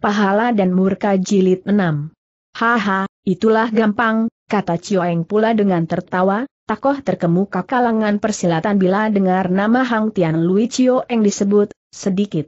Pahala dan Murka Jilid 6. Haha, itulah gampang, kata Cioeng pula dengan tertawa, Takoh terkemuka kalangan persilatan bila dengar nama Hang Tian Lui Cioeng disebut, sedikit.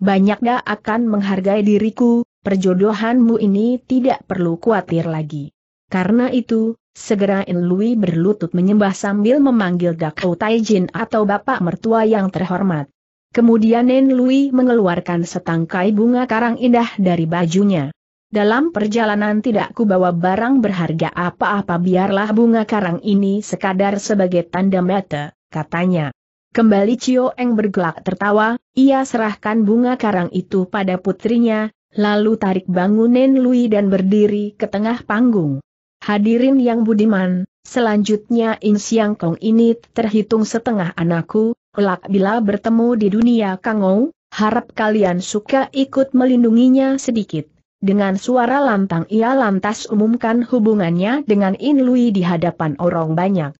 Banyak gak akan menghargai diriku, perjodohanmu ini tidak perlu khawatir lagi. Karena itu, segera In Lui berlutut menyembah sambil memanggil Gakau Taijin atau bapak mertua yang terhormat. Kemudian Nen Lui mengeluarkan setangkai bunga karang indah dari bajunya. Dalam perjalanan tidak kubawa barang berharga apa-apa biarlah bunga karang ini sekadar sebagai tanda mata, katanya. Kembali Cio Eng bergelak tertawa, ia serahkan bunga karang itu pada putrinya, lalu tarik bangun Nen Lui dan berdiri ke tengah panggung. Hadirin yang budiman, selanjutnya In Siang Kong ini terhitung setengah anakku, Kelak bila bertemu di dunia Kangou, harap kalian suka ikut melindunginya sedikit. Dengan suara lantang ia lantas umumkan hubungannya dengan In Lui di hadapan orang banyak.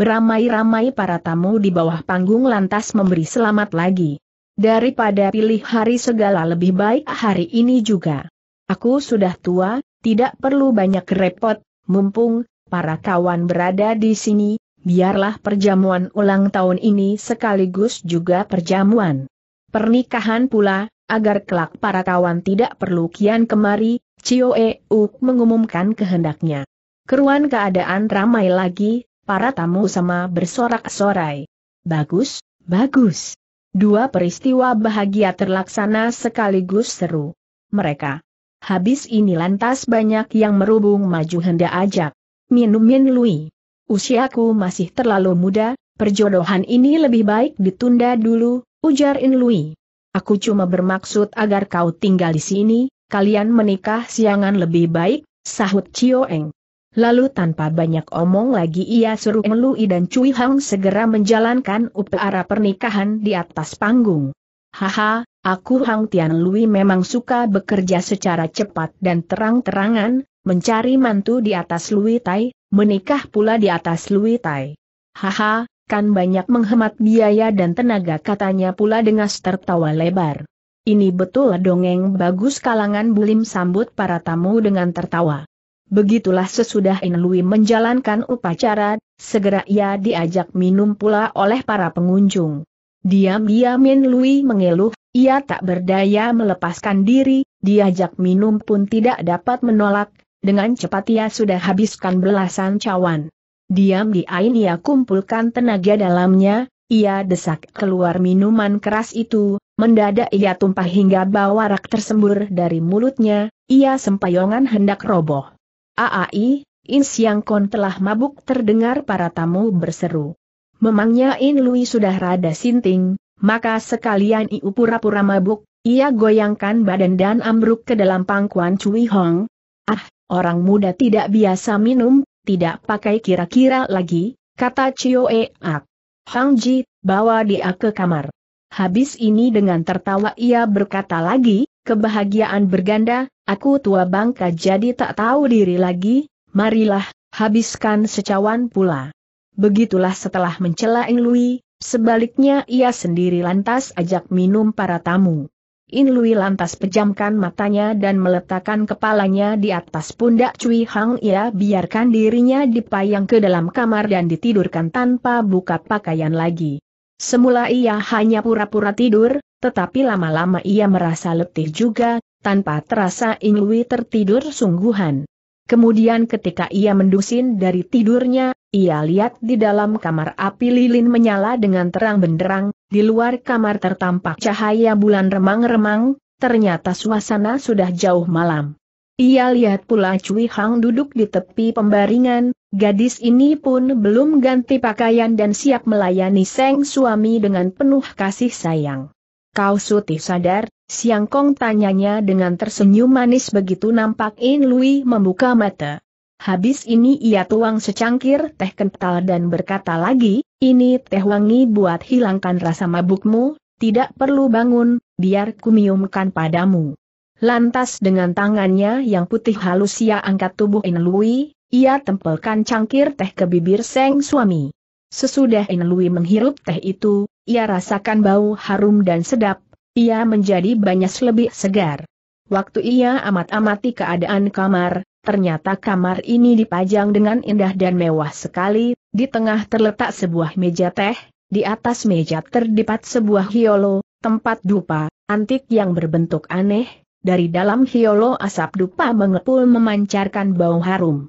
Beramai-ramai para tamu di bawah panggung lantas memberi selamat lagi. Daripada pilih hari segala lebih baik hari ini juga. Aku sudah tua, tidak perlu banyak repot, mumpung para kawan berada di sini, biarlah perjamuan ulang tahun ini sekaligus juga perjamuan pernikahan pula, agar kelak para kawan tidak perlu kian kemari, Cio e uk mengumumkan kehendaknya. Keruan keadaan ramai lagi, para tamu sama bersorak-sorai. Bagus, bagus. Dua peristiwa bahagia terlaksana sekaligus seru. Mereka. Habis ini lantas banyak yang merubung maju hendak ajak. Minum Min Lui. Usiaku masih terlalu muda, perjodohan ini lebih baik ditunda dulu, ujar In Lui. Aku cuma bermaksud agar kau tinggal di sini, kalian menikah siangan lebih baik, sahut Cio Eng. Lalu tanpa banyak omong lagi ia suruh Lui dan Cui Hang segera menjalankan upacara pernikahan di atas panggung. Haha, aku Hang Tian Lui memang suka bekerja secara cepat dan terang-terangan, mencari mantu di atas Lui Tai, menikah pula di atas Lui Tai. Haha, kan banyak menghemat biaya dan tenaga katanya pula dengan tertawa lebar. Ini betul dongeng bagus kalangan bulim sambut para tamu dengan tertawa. Begitulah sesudah Inlui menjalankan upacara, segera ia diajak minum pula oleh para pengunjung. Diam-diam Inlui mengeluh, ia tak berdaya melepaskan diri, diajak minum pun tidak dapat menolak, dengan cepat ia sudah habiskan belasan cawan. diam di air ia kumpulkan tenaga dalamnya, ia desak keluar minuman keras itu, mendadak ia tumpah hingga bawah rak tersembur dari mulutnya, ia sempayongan hendak roboh. Aai, In Siang Kon telah mabuk terdengar para tamu berseru. Memangnya In Lui sudah rada sinting, maka sekalian Iu pura-pura mabuk, ia goyangkan badan dan ambruk ke dalam pangkuan Cui Hong. Ah, Orang muda tidak biasa minum, tidak pakai kira-kira lagi, kata E. Ak. Hang Ji, bawa dia ke kamar. Habis ini dengan tertawa ia berkata lagi, kebahagiaan berganda, aku tua bangka jadi tak tahu diri lagi, marilah, habiskan secawan pula. Begitulah setelah mencela Eng Lui, sebaliknya ia sendiri lantas ajak minum para tamu. In Lui lantas pejamkan matanya dan meletakkan kepalanya di atas pundak Cui Hang Ia biarkan dirinya dipayang ke dalam kamar dan ditidurkan tanpa buka pakaian lagi. Semula ia hanya pura-pura tidur, tetapi lama-lama ia merasa letih juga, tanpa terasa In Lui tertidur sungguhan. Kemudian ketika ia mendusin dari tidurnya, ia lihat di dalam kamar api lilin menyala dengan terang benderang, di luar kamar tertampak cahaya bulan remang-remang, ternyata suasana sudah jauh malam. Ia lihat pula Cui Hang duduk di tepi pembaringan, gadis ini pun belum ganti pakaian dan siap melayani Seng suami dengan penuh kasih sayang. Kau sutih sadar, Siang Kong tanyanya dengan tersenyum manis begitu nampak In Lui membuka mata. Habis ini ia tuang secangkir teh kental dan berkata lagi, ini teh wangi buat hilangkan rasa mabukmu, tidak perlu bangun, biar kumiumkan padamu. Lantas dengan tangannya yang putih halus ia angkat tubuh Inlui, ia tempelkan cangkir teh ke bibir seng suami. Sesudah Inlui menghirup teh itu, ia rasakan bau harum dan sedap, ia menjadi banyak lebih segar. Waktu ia amat-amati keadaan kamar, Ternyata kamar ini dipajang dengan indah dan mewah sekali, di tengah terletak sebuah meja teh, di atas meja terdapat sebuah hiolo, tempat dupa, antik yang berbentuk aneh, dari dalam hiolo asap dupa mengepul memancarkan bau harum.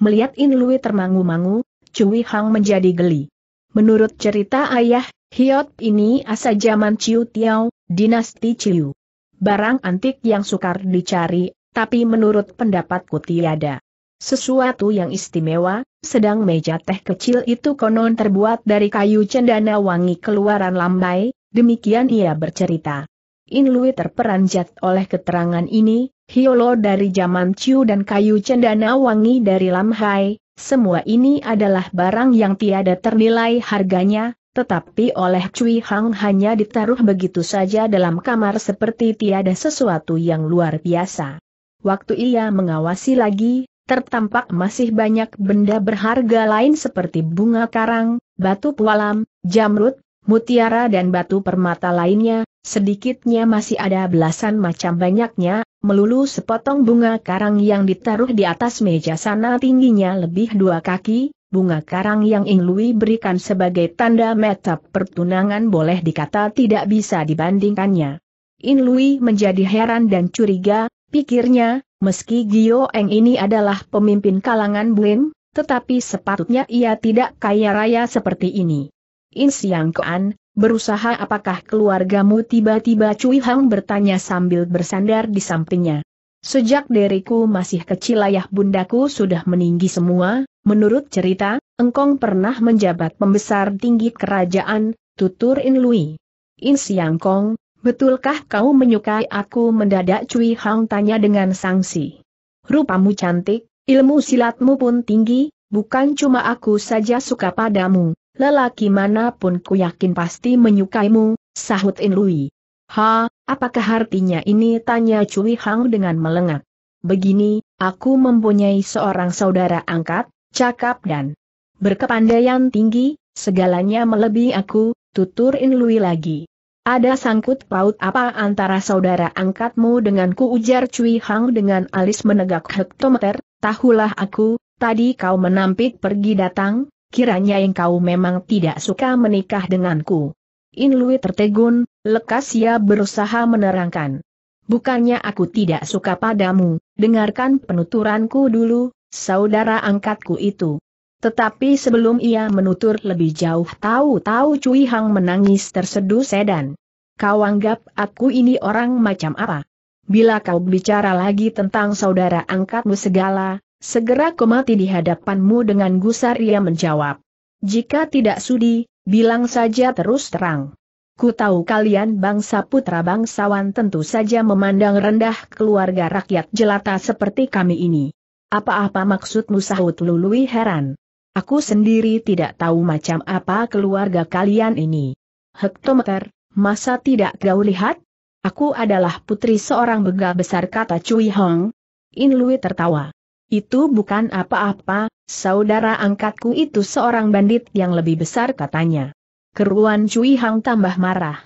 Melihat In Lui termangu-mangu, Cui Hang menjadi geli. Menurut cerita ayah, Hiot ini asal zaman Ciu Tiao, dinasti Ciu. Barang antik yang sukar dicari tapi menurut pendapatku tiada. Sesuatu yang istimewa, sedang meja teh kecil itu konon terbuat dari kayu cendana wangi keluaran lambai, demikian ia bercerita. Inlui terperanjat oleh keterangan ini, Hiolo dari zaman Ciu dan kayu cendana wangi dari Lamhai, semua ini adalah barang yang tiada ternilai harganya, tetapi oleh Cui Hang hanya ditaruh begitu saja dalam kamar seperti tiada sesuatu yang luar biasa waktu ia mengawasi lagi, tertampak masih banyak benda berharga lain seperti bunga karang, batu pualam, jamrut, mutiara dan batu permata lainnya, sedikitnya masih ada belasan macam banyaknya, melulu sepotong bunga karang yang ditaruh di atas meja sana tingginya lebih dua kaki, bunga karang yang Inglui berikan sebagai tanda meta pertunangan boleh dikata tidak bisa dibandingkannya. Inlui menjadi heran dan curiga, Pikirnya, meski Gio Eng ini adalah pemimpin kalangan Buin, tetapi sepatutnya ia tidak kaya raya seperti ini. In Siang Kean, berusaha apakah keluargamu tiba-tiba Cui Hang bertanya sambil bersandar di sampingnya. Sejak diriku masih kecil ayah bundaku sudah meninggi semua, menurut cerita, engkong pernah menjabat pembesar tinggi kerajaan, tutur In Lui. In Siang Kong, Betulkah kau menyukai aku mendadak Cui Hang tanya dengan sangsi. Rupamu cantik, ilmu silatmu pun tinggi, bukan cuma aku saja suka padamu, lelaki manapun ku yakin pasti menyukaimu, sahut In Lui. Ha, apakah artinya ini tanya Cui Hang dengan melengak. Begini, aku mempunyai seorang saudara angkat, cakap dan berkepandaian tinggi, segalanya melebihi aku, tutur In Lui lagi. Ada sangkut paut apa antara saudara angkatmu denganku ujar Cui Hang dengan alis menegak hektometer, tahulah aku, tadi kau menampik pergi datang, kiranya engkau memang tidak suka menikah denganku. In Lui tertegun, lekas ia berusaha menerangkan. Bukannya aku tidak suka padamu, dengarkan penuturanku dulu, saudara angkatku itu. Tetapi sebelum ia menutur lebih jauh tahu-tahu Cui Hang menangis terseduh sedan. Kau anggap aku ini orang macam apa? Bila kau bicara lagi tentang saudara angkatmu segala, segera kau mati di hadapanmu dengan gusar ia menjawab. Jika tidak sudi, bilang saja terus terang. Ku tahu kalian bangsa putra bangsawan tentu saja memandang rendah keluarga rakyat jelata seperti kami ini. Apa-apa maksudmu sahut Lului heran. Aku sendiri tidak tahu macam apa keluarga kalian ini. Hektometer, masa tidak kau lihat? Aku adalah putri seorang begal besar kata Cui Hong. In Lui tertawa. Itu bukan apa-apa, saudara angkatku itu seorang bandit yang lebih besar katanya. Keruan Cui Hong tambah marah.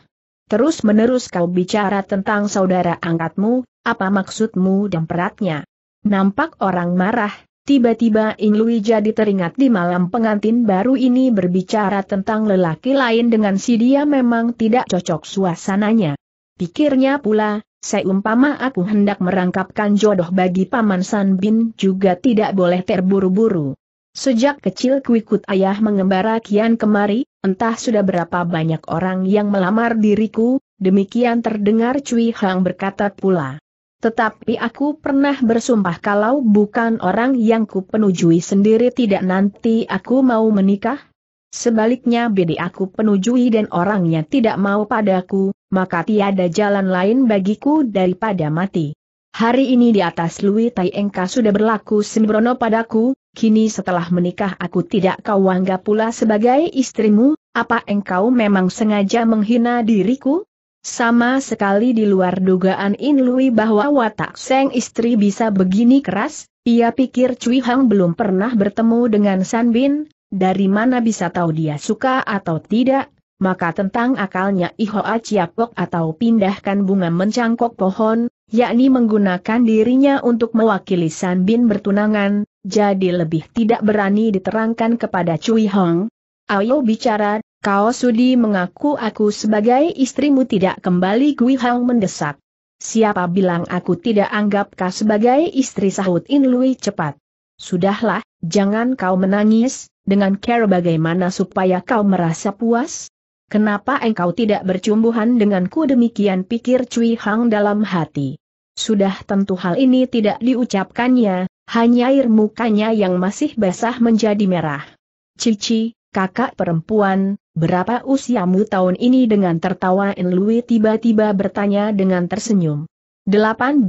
Terus menerus kau bicara tentang saudara angkatmu, apa maksudmu dan peratnya? Nampak orang marah, Tiba-tiba Ing Lui jadi teringat di malam pengantin baru ini berbicara tentang lelaki lain dengan si dia memang tidak cocok suasananya. Pikirnya pula, seumpama aku hendak merangkapkan jodoh bagi Paman San Bin juga tidak boleh terburu-buru. Sejak kecil kuikut ayah mengembara kian kemari, entah sudah berapa banyak orang yang melamar diriku, demikian terdengar Cui Hang berkata pula. Tetapi aku pernah bersumpah kalau bukan orang yang ku penujui sendiri tidak nanti aku mau menikah. Sebaliknya bini aku penujui dan orangnya tidak mau padaku, maka tiada jalan lain bagiku daripada mati. Hari ini di atas Lui Tai Engka sudah berlaku sembrono padaku, kini setelah menikah aku tidak kau anggap pula sebagai istrimu, apa engkau memang sengaja menghina diriku? Sama sekali di luar dugaan In Lui bahwa watak Seng istri bisa begini keras, ia pikir Cui Hang belum pernah bertemu dengan San Bin, dari mana bisa tahu dia suka atau tidak, maka tentang akalnya Iho Aciapok atau pindahkan bunga mencangkok pohon, yakni menggunakan dirinya untuk mewakili San Bin bertunangan, jadi lebih tidak berani diterangkan kepada Cui Hang. Ayo bicara, Kau sudi mengaku aku sebagai istrimu tidak kembali Gui Hang mendesak. Siapa bilang aku tidak anggap kau sebagai istri sahut In Lui cepat. Sudahlah, jangan kau menangis, dengan care bagaimana supaya kau merasa puas? Kenapa engkau tidak bercumbuhan denganku demikian pikir Cui Hang dalam hati. Sudah tentu hal ini tidak diucapkannya, hanya air mukanya yang masih basah menjadi merah. Cici, kakak perempuan, berapa usiamu tahun ini dengan tertawa In tiba-tiba bertanya dengan tersenyum. 18,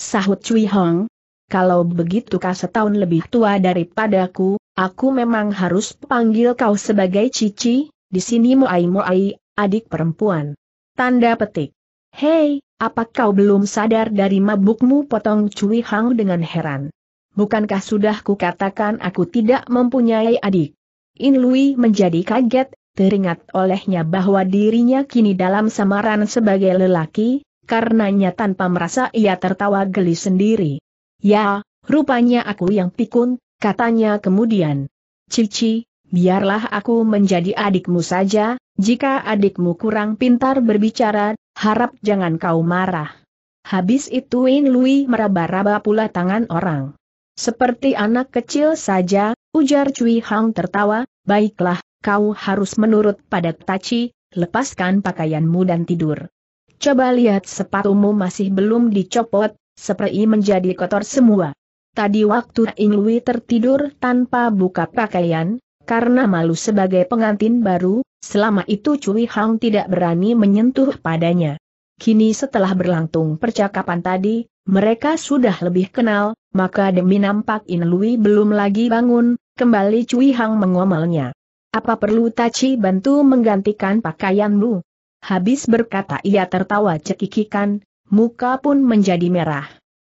sahut Cui Hong. Kalau begitu kau setahun lebih tua daripadaku, aku memang harus panggil kau sebagai Cici, di sini Muai Muai, adik perempuan. Tanda petik. Hei, apa kau belum sadar dari mabukmu potong Cui Hong dengan heran. Bukankah sudah kukatakan aku tidak mempunyai adik? In Lui menjadi kaget, teringat olehnya bahwa dirinya kini dalam samaran sebagai lelaki, karenanya tanpa merasa ia tertawa geli sendiri. Ya, rupanya aku yang pikun, katanya kemudian. Cici, biarlah aku menjadi adikmu saja, jika adikmu kurang pintar berbicara, harap jangan kau marah. Habis itu In Lui meraba-raba pula tangan orang. Seperti anak kecil saja, Ujar Cui Hang tertawa, baiklah, kau harus menurut pada Tachi, lepaskan pakaianmu dan tidur. Coba lihat sepatumu masih belum dicopot, seperti menjadi kotor semua. Tadi waktu Ingwi tertidur tanpa buka pakaian, karena malu sebagai pengantin baru, selama itu Cui Hang tidak berani menyentuh padanya. Kini setelah berlangsung percakapan tadi, mereka sudah lebih kenal, maka demi nampak In Lui belum lagi bangun, kembali Cui Hang mengomelnya. Apa perlu Tachi bantu menggantikan pakaianmu? Habis berkata ia tertawa cekikikan, muka pun menjadi merah.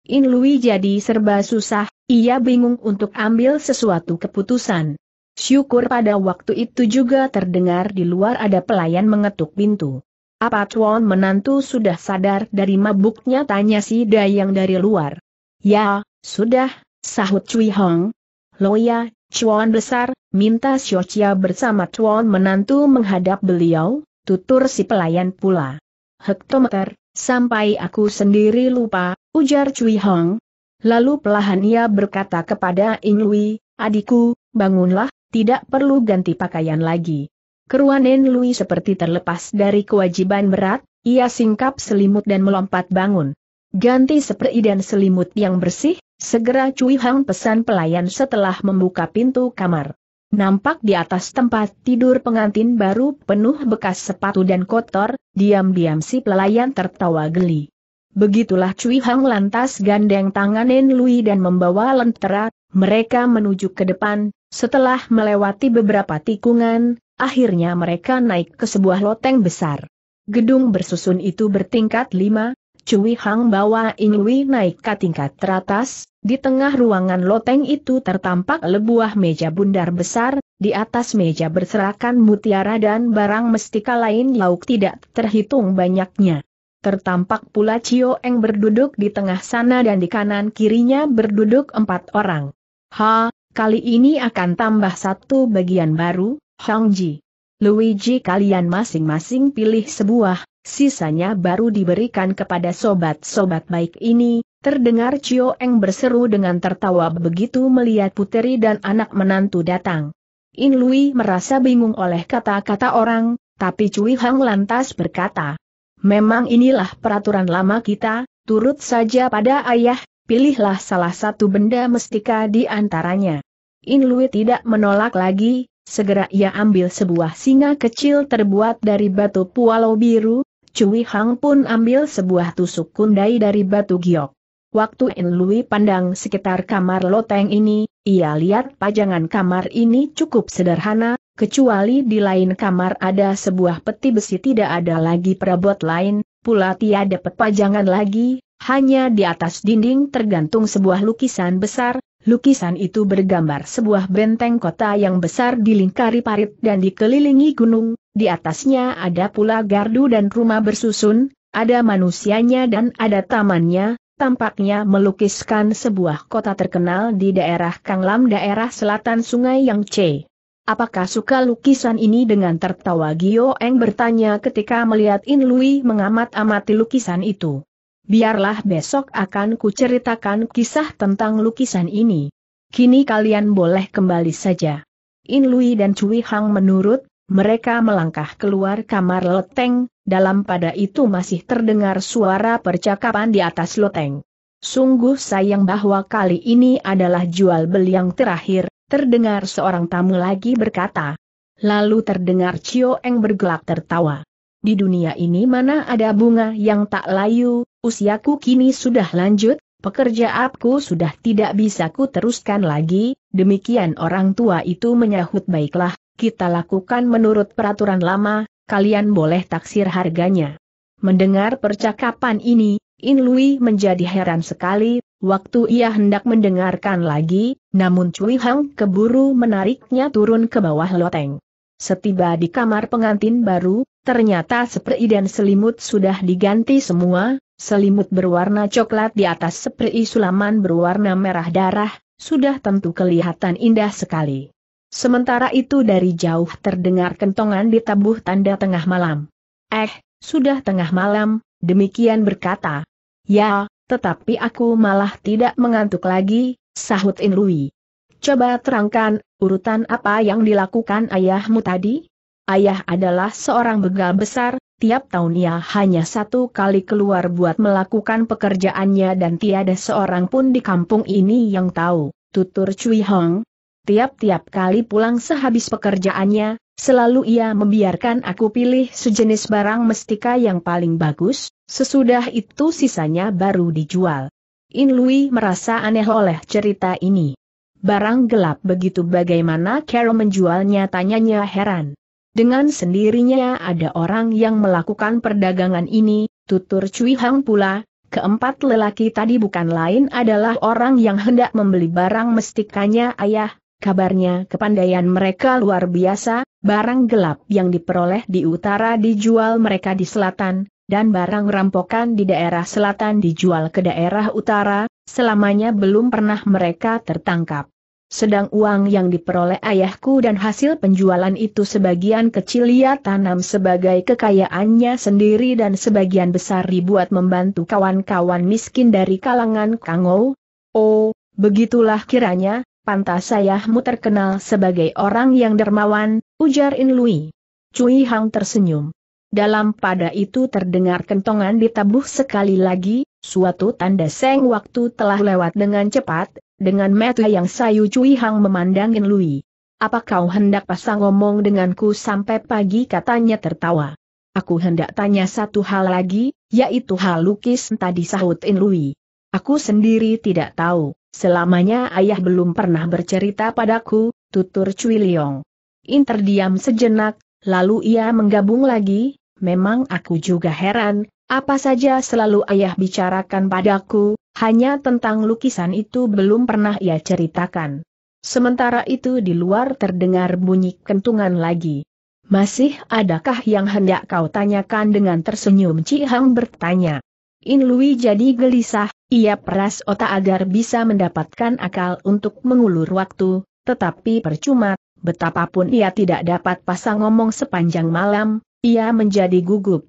In Lui jadi serba susah, ia bingung untuk ambil sesuatu keputusan. Syukur pada waktu itu juga terdengar di luar ada pelayan mengetuk pintu. Apa tuan menantu sudah sadar dari mabuknya tanya si Dayang dari luar? Ya, sudah, sahut Cui Hong. Loya, Chuan besar, minta Xiochia bersama tuan menantu menghadap beliau, tutur si pelayan pula. Hektometer, sampai aku sendiri lupa, ujar Cui Hong. Lalu pelahan ia berkata kepada Lui, adikku, bangunlah, tidak perlu ganti pakaian lagi. Keruanen Lui seperti terlepas dari kewajiban berat, ia singkap selimut dan melompat bangun. Ganti seperti dan selimut yang bersih, segera Cui Hang pesan pelayan setelah membuka pintu kamar. Nampak di atas tempat tidur pengantin baru penuh bekas sepatu dan kotor, diam-diam si pelayan tertawa geli. Begitulah Cui Hang lantas gandeng tangan Nen Lui dan membawa lentera, mereka menuju ke depan, setelah melewati beberapa tikungan, Akhirnya mereka naik ke sebuah loteng besar. Gedung bersusun itu bertingkat lima, Cui Hang bawa Inui naik ke tingkat teratas, di tengah ruangan loteng itu tertampak lebuah meja bundar besar, di atas meja berserakan mutiara dan barang mestika lain lauk tidak terhitung banyaknya. Tertampak pula Cio Eng berduduk di tengah sana dan di kanan kirinya berduduk empat orang. Ha, kali ini akan tambah satu bagian baru, Shangji. Luigi kalian masing-masing pilih sebuah, sisanya baru diberikan kepada sobat-sobat baik ini, terdengar Cio Eng berseru dengan tertawa begitu melihat puteri dan anak menantu datang. In Lui merasa bingung oleh kata-kata orang, tapi Cui Hang lantas berkata, Memang inilah peraturan lama kita, turut saja pada ayah, pilihlah salah satu benda mestika di antaranya. In Lui tidak menolak lagi, Segera ia ambil sebuah singa kecil terbuat dari batu pualau biru, Cui Hang pun ambil sebuah tusuk kundai dari batu giok. Waktu In Lui pandang sekitar kamar loteng ini, ia lihat pajangan kamar ini cukup sederhana, kecuali di lain kamar ada sebuah peti besi tidak ada lagi perabot lain, pula tiada pajangan lagi, hanya di atas dinding tergantung sebuah lukisan besar, Lukisan itu bergambar sebuah benteng kota yang besar dilingkari parit dan dikelilingi gunung, di atasnya ada pula gardu dan rumah bersusun, ada manusianya dan ada tamannya, tampaknya melukiskan sebuah kota terkenal di daerah Kanglam daerah selatan sungai Yang C. Apakah suka lukisan ini dengan tertawa Gio Eng bertanya ketika melihat In Lui mengamat-amati lukisan itu biarlah besok akan kuceritakan kisah tentang lukisan ini. Kini kalian boleh kembali saja. In Lui dan Cui Hang menurut, mereka melangkah keluar kamar loteng, dalam pada itu masih terdengar suara percakapan di atas loteng. Sungguh sayang bahwa kali ini adalah jual beli yang terakhir, terdengar seorang tamu lagi berkata. Lalu terdengar Cio Eng bergelak tertawa. Di dunia ini mana ada bunga yang tak layu, usiaku kini sudah lanjut, pekerjaanku sudah tidak bisa ku teruskan lagi, demikian orang tua itu menyahut baiklah, kita lakukan menurut peraturan lama, kalian boleh taksir harganya. Mendengar percakapan ini, In Lui menjadi heran sekali, waktu ia hendak mendengarkan lagi, namun Cui Hang keburu menariknya turun ke bawah loteng. Setiba di kamar pengantin baru, ternyata seperi dan selimut sudah diganti semua, Selimut berwarna coklat di atas seprei sulaman berwarna merah darah, sudah tentu kelihatan indah sekali. Sementara itu dari jauh terdengar kentongan di tabuh tanda tengah malam. Eh, sudah tengah malam, demikian berkata. Ya, tetapi aku malah tidak mengantuk lagi, sahut Inlui. Coba terangkan, urutan apa yang dilakukan ayahmu tadi? Ayah adalah seorang begal besar, Tiap tahun ia hanya satu kali keluar buat melakukan pekerjaannya dan tiada seorang pun di kampung ini yang tahu, tutur Cui Hong. Tiap-tiap kali pulang sehabis pekerjaannya, selalu ia membiarkan aku pilih sejenis barang mestika yang paling bagus, sesudah itu sisanya baru dijual. In Lui merasa aneh oleh cerita ini. Barang gelap begitu bagaimana Carol menjualnya tanyanya heran. Dengan sendirinya ada orang yang melakukan perdagangan ini, tutur Cui Hang pula, keempat lelaki tadi bukan lain adalah orang yang hendak membeli barang mestikanya ayah, kabarnya kepandaian mereka luar biasa, barang gelap yang diperoleh di utara dijual mereka di selatan, dan barang rampokan di daerah selatan dijual ke daerah utara, selamanya belum pernah mereka tertangkap sedang uang yang diperoleh ayahku dan hasil penjualan itu sebagian kecil ia tanam sebagai kekayaannya sendiri dan sebagian besar dibuat membantu kawan-kawan miskin dari kalangan Kangou. Oh, begitulah kiranya, pantas ayahmu terkenal sebagai orang yang dermawan, ujar In Lui. Cui Hang tersenyum. Dalam pada itu terdengar kentongan ditabuh sekali lagi, suatu tanda seng waktu telah lewat dengan cepat, dengan mata yang sayu Cui Hang memandangin Lui. Apa kau hendak pasang ngomong denganku sampai pagi katanya tertawa. Aku hendak tanya satu hal lagi, yaitu hal lukis tadi sahutin Lui. Aku sendiri tidak tahu, selamanya ayah belum pernah bercerita padaku, tutur Cui Liong. In terdiam sejenak, lalu ia menggabung lagi, memang aku juga heran, apa saja selalu ayah bicarakan padaku, hanya tentang lukisan itu belum pernah ia ceritakan. Sementara itu di luar terdengar bunyi kentungan lagi. Masih adakah yang hendak kau tanyakan dengan tersenyum Ci Hang bertanya. In Lui jadi gelisah, ia peras otak agar bisa mendapatkan akal untuk mengulur waktu, tetapi percuma, betapapun ia tidak dapat pasang ngomong sepanjang malam, ia menjadi gugup.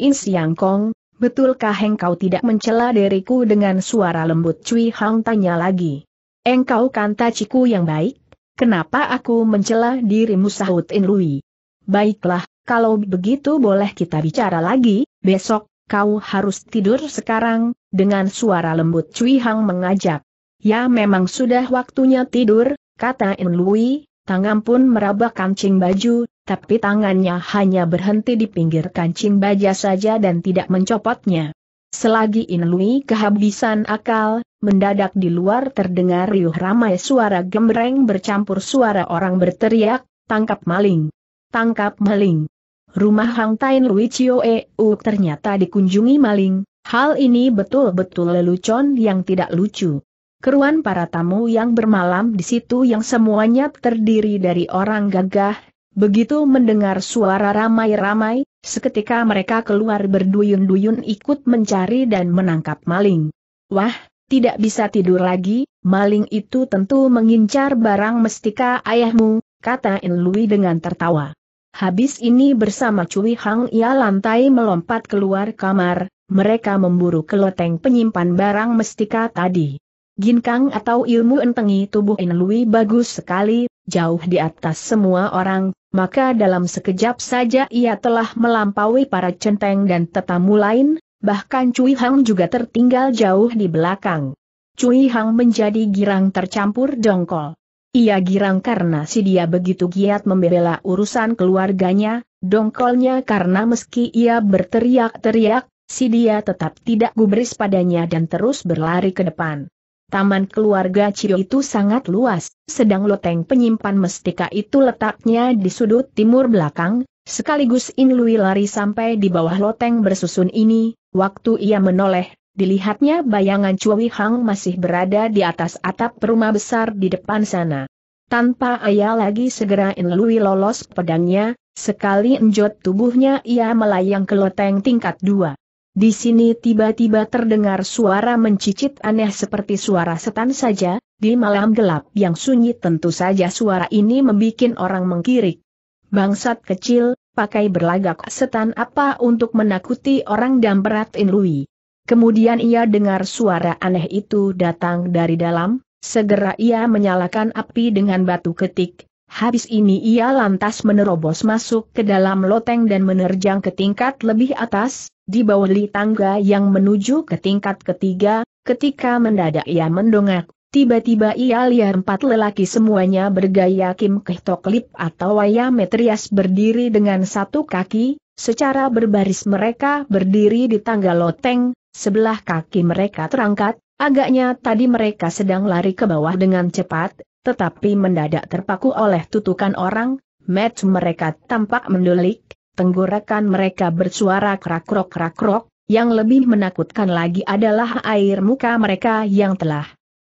In Siang Kong, Betulkah engkau tidak mencela diriku dengan suara lembut Cui Hang tanya lagi. Engkau kan taciku yang baik? Kenapa aku mencela dirimu sahut In Lui? Baiklah, kalau begitu boleh kita bicara lagi, besok, kau harus tidur sekarang, dengan suara lembut Cui Hang mengajak. Ya memang sudah waktunya tidur, kata In Lui, tangan pun meraba kancing baju, tapi tangannya hanya berhenti di pinggir kancing baja saja dan tidak mencopotnya. Selagi Inlui kehabisan akal, mendadak di luar terdengar riuh ramai suara gembreng bercampur suara orang berteriak, tangkap maling, tangkap maling. Rumah Hang Tain Lui Chio e U ternyata dikunjungi maling, hal ini betul-betul lelucon yang tidak lucu. Keruan para tamu yang bermalam di situ yang semuanya terdiri dari orang gagah, Begitu mendengar suara ramai-ramai, seketika mereka keluar berduyun-duyun ikut mencari dan menangkap maling. Wah, tidak bisa tidur lagi, maling itu tentu mengincar barang mestika ayahmu, kata Enlui dengan tertawa. Habis ini bersama Cui Hang ia lantai melompat keluar kamar, mereka memburu ke loteng penyimpan barang mestika tadi. Ginkang atau ilmu entengi tubuh Enlui bagus sekali, jauh di atas semua orang, maka dalam sekejap saja ia telah melampaui para centeng dan tetamu lain, bahkan Cui Hang juga tertinggal jauh di belakang. Cui Hang menjadi girang tercampur dongkol. Ia girang karena si dia begitu giat membela urusan keluarganya, dongkolnya karena meski ia berteriak-teriak, si dia tetap tidak gubris padanya dan terus berlari ke depan. Taman keluarga Cio itu sangat luas, sedang loteng penyimpan mestika itu letaknya di sudut timur belakang, sekaligus In Lui lari sampai di bawah loteng bersusun ini, waktu ia menoleh, dilihatnya bayangan Cui Hang masih berada di atas atap rumah besar di depan sana. Tanpa ayah lagi segera In Lui lolos pedangnya, sekali enjot tubuhnya ia melayang ke loteng tingkat dua. Di sini tiba-tiba terdengar suara mencicit aneh seperti suara setan saja, di malam gelap yang sunyi tentu saja suara ini membuat orang mengkirik. Bangsat kecil, pakai berlagak setan apa untuk menakuti orang dan beratin lui. Kemudian ia dengar suara aneh itu datang dari dalam, segera ia menyalakan api dengan batu ketik, Habis ini ia lantas menerobos masuk ke dalam loteng dan menerjang ke tingkat lebih atas, di bawah li tangga yang menuju ke tingkat ketiga, ketika mendadak ia mendongak, tiba-tiba ia lihat empat lelaki semuanya bergaya Kim Kehtoklip atau Waya Metrias berdiri dengan satu kaki, secara berbaris mereka berdiri di tangga loteng, sebelah kaki mereka terangkat, agaknya tadi mereka sedang lari ke bawah dengan cepat, tetapi mendadak terpaku oleh tutukan orang, match mereka tampak mendulik, Tenggorakan mereka bersuara krakrok krok yang lebih menakutkan lagi adalah air muka mereka yang telah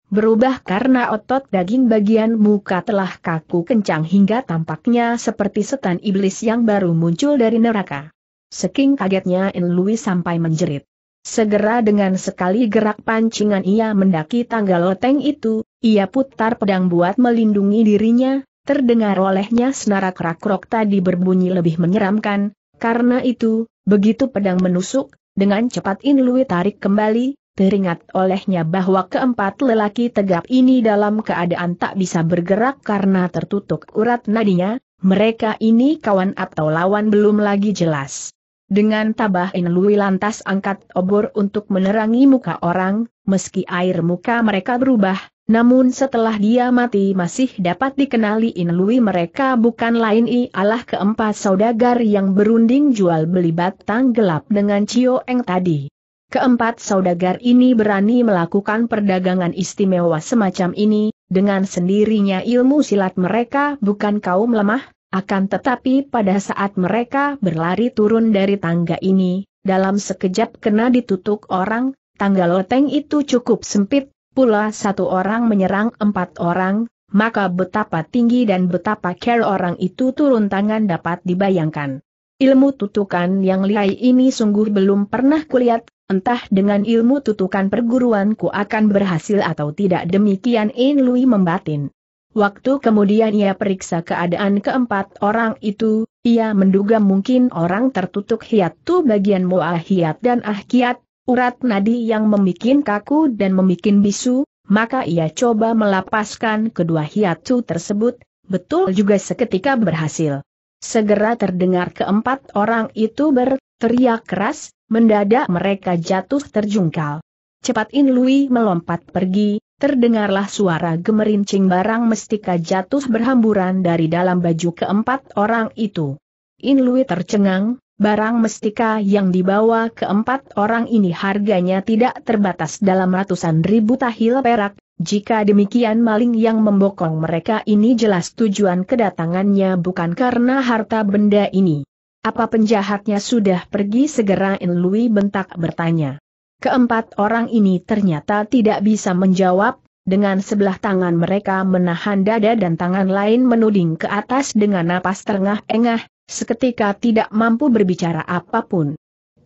berubah karena otot daging bagian muka telah kaku kencang hingga tampaknya seperti setan iblis yang baru muncul dari neraka. Seking kagetnya In Louis sampai menjerit. Segera dengan sekali gerak pancingan ia mendaki tangga loteng itu, ia putar pedang buat melindungi dirinya, Terdengar olehnya senarak rakrok tadi berbunyi lebih menyeramkan, karena itu, begitu pedang menusuk, dengan cepat Inlui tarik kembali, teringat olehnya bahwa keempat lelaki tegap ini dalam keadaan tak bisa bergerak karena tertutup urat nadinya, mereka ini kawan atau lawan belum lagi jelas. Dengan tabah Inlui lantas angkat obor untuk menerangi muka orang, meski air muka mereka berubah, namun setelah dia mati masih dapat dikenali Inlui mereka bukan lain ialah keempat saudagar yang berunding jual beli batang gelap dengan Cio Eng tadi. Keempat saudagar ini berani melakukan perdagangan istimewa semacam ini, dengan sendirinya ilmu silat mereka bukan kaum lemah, akan tetapi pada saat mereka berlari turun dari tangga ini, dalam sekejap kena ditutup orang, tangga loteng itu cukup sempit, pula satu orang menyerang empat orang, maka betapa tinggi dan betapa care orang itu turun tangan dapat dibayangkan. Ilmu tutukan yang lihai ini sungguh belum pernah kulihat, entah dengan ilmu tutukan perguruanku akan berhasil atau tidak demikian In Lui membatin. Waktu kemudian ia periksa keadaan keempat orang itu, ia menduga mungkin orang tertutup tu bagian Moa Hiat dan Ah Kiat, urat nadi yang memikin kaku dan memikin bisu, maka ia coba melapaskan kedua hiatu tersebut, betul juga seketika berhasil. Segera terdengar keempat orang itu berteriak keras, mendadak mereka jatuh terjungkal. Cepat In Lui melompat pergi, terdengarlah suara gemerincing barang mestika jatuh berhamburan dari dalam baju keempat orang itu. In Lui tercengang, barang mestika yang dibawa keempat orang ini harganya tidak terbatas dalam ratusan ribu tahil perak, jika demikian maling yang membokong mereka ini jelas tujuan kedatangannya bukan karena harta benda ini. Apa penjahatnya sudah pergi segera In Lui bentak bertanya. Keempat orang ini ternyata tidak bisa menjawab, dengan sebelah tangan mereka menahan dada dan tangan lain menuding ke atas dengan napas terengah-engah, seketika tidak mampu berbicara apapun.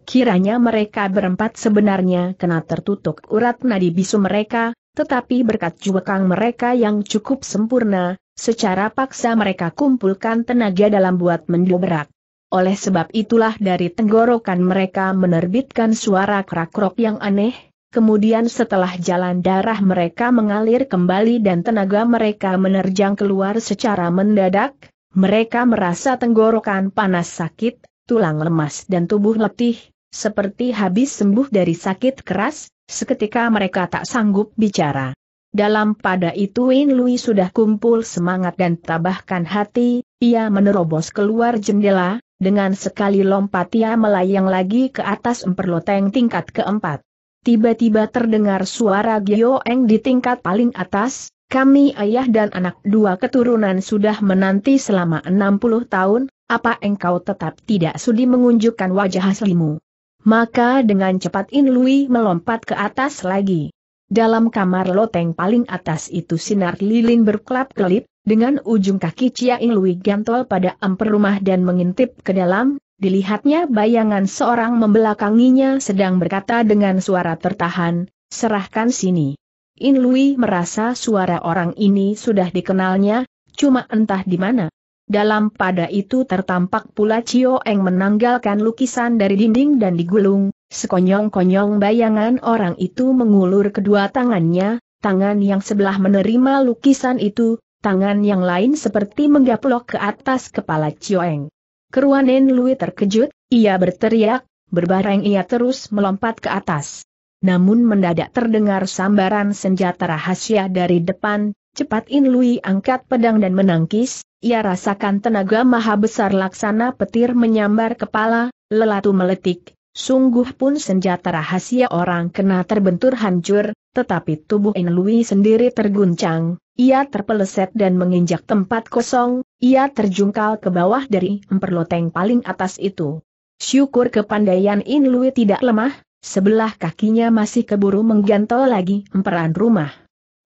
Kiranya mereka berempat sebenarnya kena tertutup urat nadi bisu mereka, tetapi berkat juwekang mereka yang cukup sempurna, secara paksa mereka kumpulkan tenaga dalam buat mendobrak. Oleh sebab itulah dari tenggorokan mereka menerbitkan suara krok-krok yang aneh, kemudian setelah jalan darah mereka mengalir kembali dan tenaga mereka menerjang keluar secara mendadak, mereka merasa tenggorokan panas sakit, tulang lemas dan tubuh letih, seperti habis sembuh dari sakit keras, seketika mereka tak sanggup bicara. Dalam pada itu Win Lui sudah kumpul semangat dan tabahkan hati, ia menerobos keluar jendela, dengan sekali lompat ia melayang lagi ke atas emperloteng tingkat keempat. Tiba-tiba terdengar suara Eng di tingkat paling atas, kami ayah dan anak dua keturunan sudah menanti selama 60 tahun, apa engkau tetap tidak sudi mengunjukkan wajah aslimu? Maka dengan cepat In Lui melompat ke atas lagi. Dalam kamar loteng paling atas itu sinar lilin berkelap-kelip, dengan ujung kaki Cia In Lui gantol pada amper rumah dan mengintip ke dalam, dilihatnya bayangan seorang membelakanginya sedang berkata dengan suara tertahan, serahkan sini. In Lui merasa suara orang ini sudah dikenalnya, cuma entah di mana. Dalam pada itu tertampak pula Cio Eng menanggalkan lukisan dari dinding dan digulung, sekonyong-konyong bayangan orang itu mengulur kedua tangannya, tangan yang sebelah menerima lukisan itu, tangan yang lain seperti menggaplok ke atas kepala Cio Eng. Keruanin Lui terkejut, ia berteriak, berbareng ia terus melompat ke atas namun mendadak terdengar sambaran senjata rahasia dari depan, cepat In Lui angkat pedang dan menangkis, ia rasakan tenaga maha besar laksana petir menyambar kepala, lelatu meletik, sungguh pun senjata rahasia orang kena terbentur hancur, tetapi tubuh In Lui sendiri terguncang, ia terpeleset dan menginjak tempat kosong, ia terjungkal ke bawah dari emperloteng paling atas itu. Syukur kepandaian In Lui tidak lemah, Sebelah kakinya masih keburu menggantol lagi emperan rumah.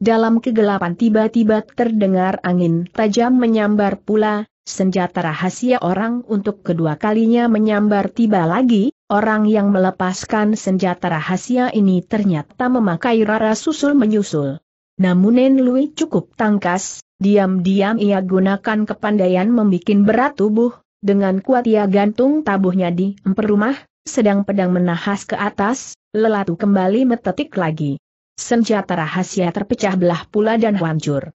Dalam kegelapan tiba-tiba terdengar angin tajam menyambar pula, senjata rahasia orang untuk kedua kalinya menyambar tiba lagi, orang yang melepaskan senjata rahasia ini ternyata memakai rara susul menyusul. Namun Enlui cukup tangkas, diam-diam ia gunakan kepandaian membuat berat tubuh, dengan kuat ia gantung tabuhnya di emper rumah, sedang pedang menahas ke atas, lelatu kembali metetik lagi. Senjata rahasia terpecah belah pula dan hancur.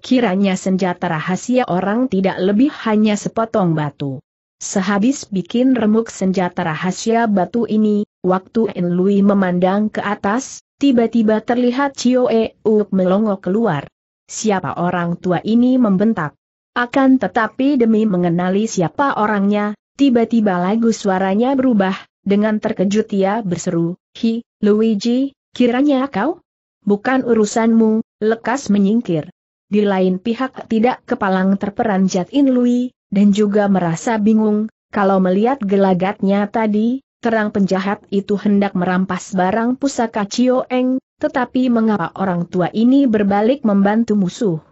Kiranya senjata rahasia orang tidak lebih hanya sepotong batu. Sehabis bikin remuk senjata rahasia batu ini, waktu Enlui memandang ke atas, tiba-tiba terlihat E. Uk melongo keluar. Siapa orang tua ini membentak. Akan tetapi demi mengenali siapa orangnya, tiba-tiba lagu suaranya berubah, dengan terkejut ia berseru, Hi, Luigi, kiranya kau? Bukan urusanmu, lekas menyingkir. Di lain pihak tidak kepalang terperanjat In Lui, dan juga merasa bingung, kalau melihat gelagatnya tadi, terang penjahat itu hendak merampas barang pusaka Cio Eng, tetapi mengapa orang tua ini berbalik membantu musuh?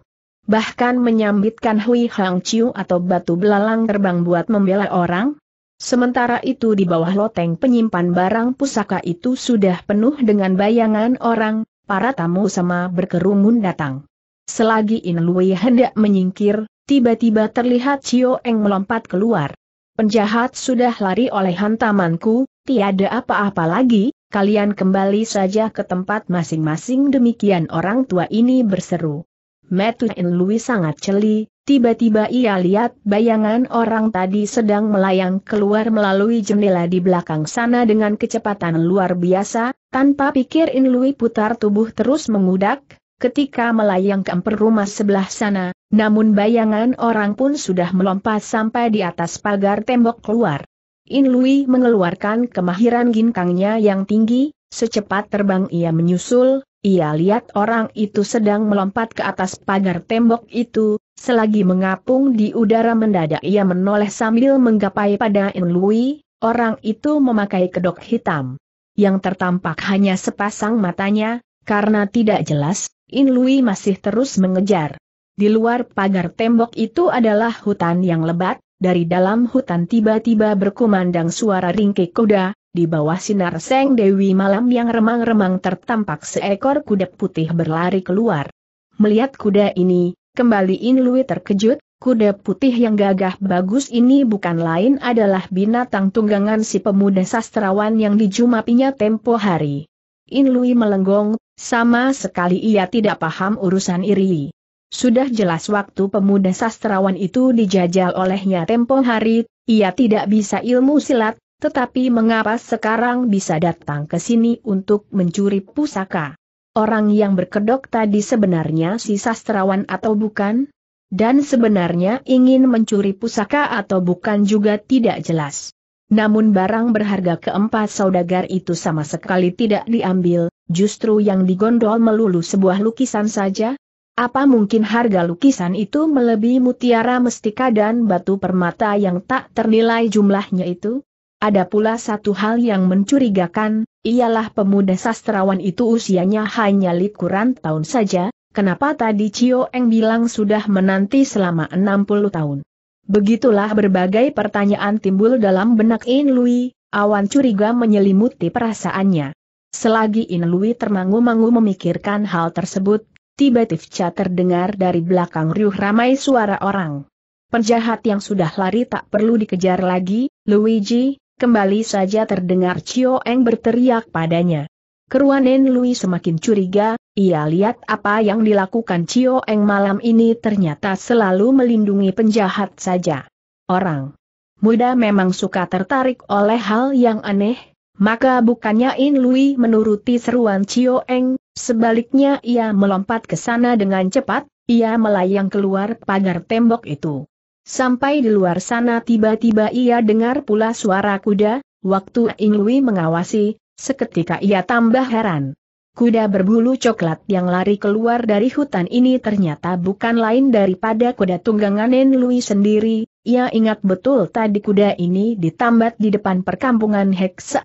Bahkan menyambitkan Hui Hang Chiu atau batu belalang terbang buat membela orang? Sementara itu di bawah loteng penyimpan barang pusaka itu sudah penuh dengan bayangan orang, para tamu sama berkerumun datang. Selagi In Lui hendak menyingkir, tiba-tiba terlihat Cio Eng melompat keluar. Penjahat sudah lari oleh hantamanku, tiada apa-apa lagi, kalian kembali saja ke tempat masing-masing demikian orang tua ini berseru. Metu In Lui sangat celi, Tiba-tiba ia lihat bayangan orang tadi sedang melayang keluar melalui jendela di belakang sana dengan kecepatan luar biasa, tanpa pikir In putar tubuh terus mengudak, ketika melayang ke emper rumah sebelah sana, namun bayangan orang pun sudah melompat sampai di atas pagar tembok keluar. In Lui mengeluarkan kemahiran ginkangnya yang tinggi, secepat terbang ia menyusul, ia lihat orang itu sedang melompat ke atas pagar tembok itu, selagi mengapung di udara mendadak ia menoleh sambil menggapai pada Enlui, orang itu memakai kedok hitam. Yang tertampak hanya sepasang matanya, karena tidak jelas, Inlui masih terus mengejar. Di luar pagar tembok itu adalah hutan yang lebat, dari dalam hutan tiba-tiba berkumandang suara ringkik kuda, di bawah sinar Seng Dewi malam yang remang-remang tertampak seekor kuda putih berlari keluar. Melihat kuda ini, kembali In Lui terkejut, kuda putih yang gagah bagus ini bukan lain adalah binatang tunggangan si pemuda sastrawan yang dijumapinya tempo hari. In Lui melenggong, sama sekali ia tidak paham urusan Iri. Sudah jelas waktu pemuda sastrawan itu dijajal olehnya tempo hari, ia tidak bisa ilmu silat, tetapi mengapa sekarang bisa datang ke sini untuk mencuri pusaka? Orang yang berkedok tadi sebenarnya si sastrawan atau bukan? Dan sebenarnya ingin mencuri pusaka atau bukan juga tidak jelas. Namun barang berharga keempat saudagar itu sama sekali tidak diambil, justru yang digondol melulu sebuah lukisan saja, apa mungkin harga lukisan itu melebihi mutiara mestika dan batu permata yang tak ternilai jumlahnya itu? Ada pula satu hal yang mencurigakan, ialah pemuda sastrawan itu usianya hanya likuran tahun saja, kenapa tadi Cio Eng bilang sudah menanti selama 60 tahun. Begitulah berbagai pertanyaan timbul dalam benak In Lui, awan curiga menyelimuti perasaannya. Selagi In Lui termangu-mangu memikirkan hal tersebut, tiba-tiba terdengar dari belakang riuh ramai suara orang. Penjahat yang sudah lari tak perlu dikejar lagi, Luigi, Kembali saja terdengar Cio Eng berteriak padanya. Keruanen Lui semakin curiga, ia lihat apa yang dilakukan Cio Eng malam ini ternyata selalu melindungi penjahat saja. Orang muda memang suka tertarik oleh hal yang aneh, maka bukannya In Lui menuruti seruan Cio Eng, sebaliknya ia melompat ke sana dengan cepat, ia melayang keluar pagar tembok itu. Sampai di luar sana tiba-tiba ia dengar pula suara kuda, waktu Inglui mengawasi, seketika ia tambah heran. Kuda berbulu coklat yang lari keluar dari hutan ini ternyata bukan lain daripada kuda tunggangan Enlui sendiri, ia ingat betul tadi kuda ini ditambat di depan perkampungan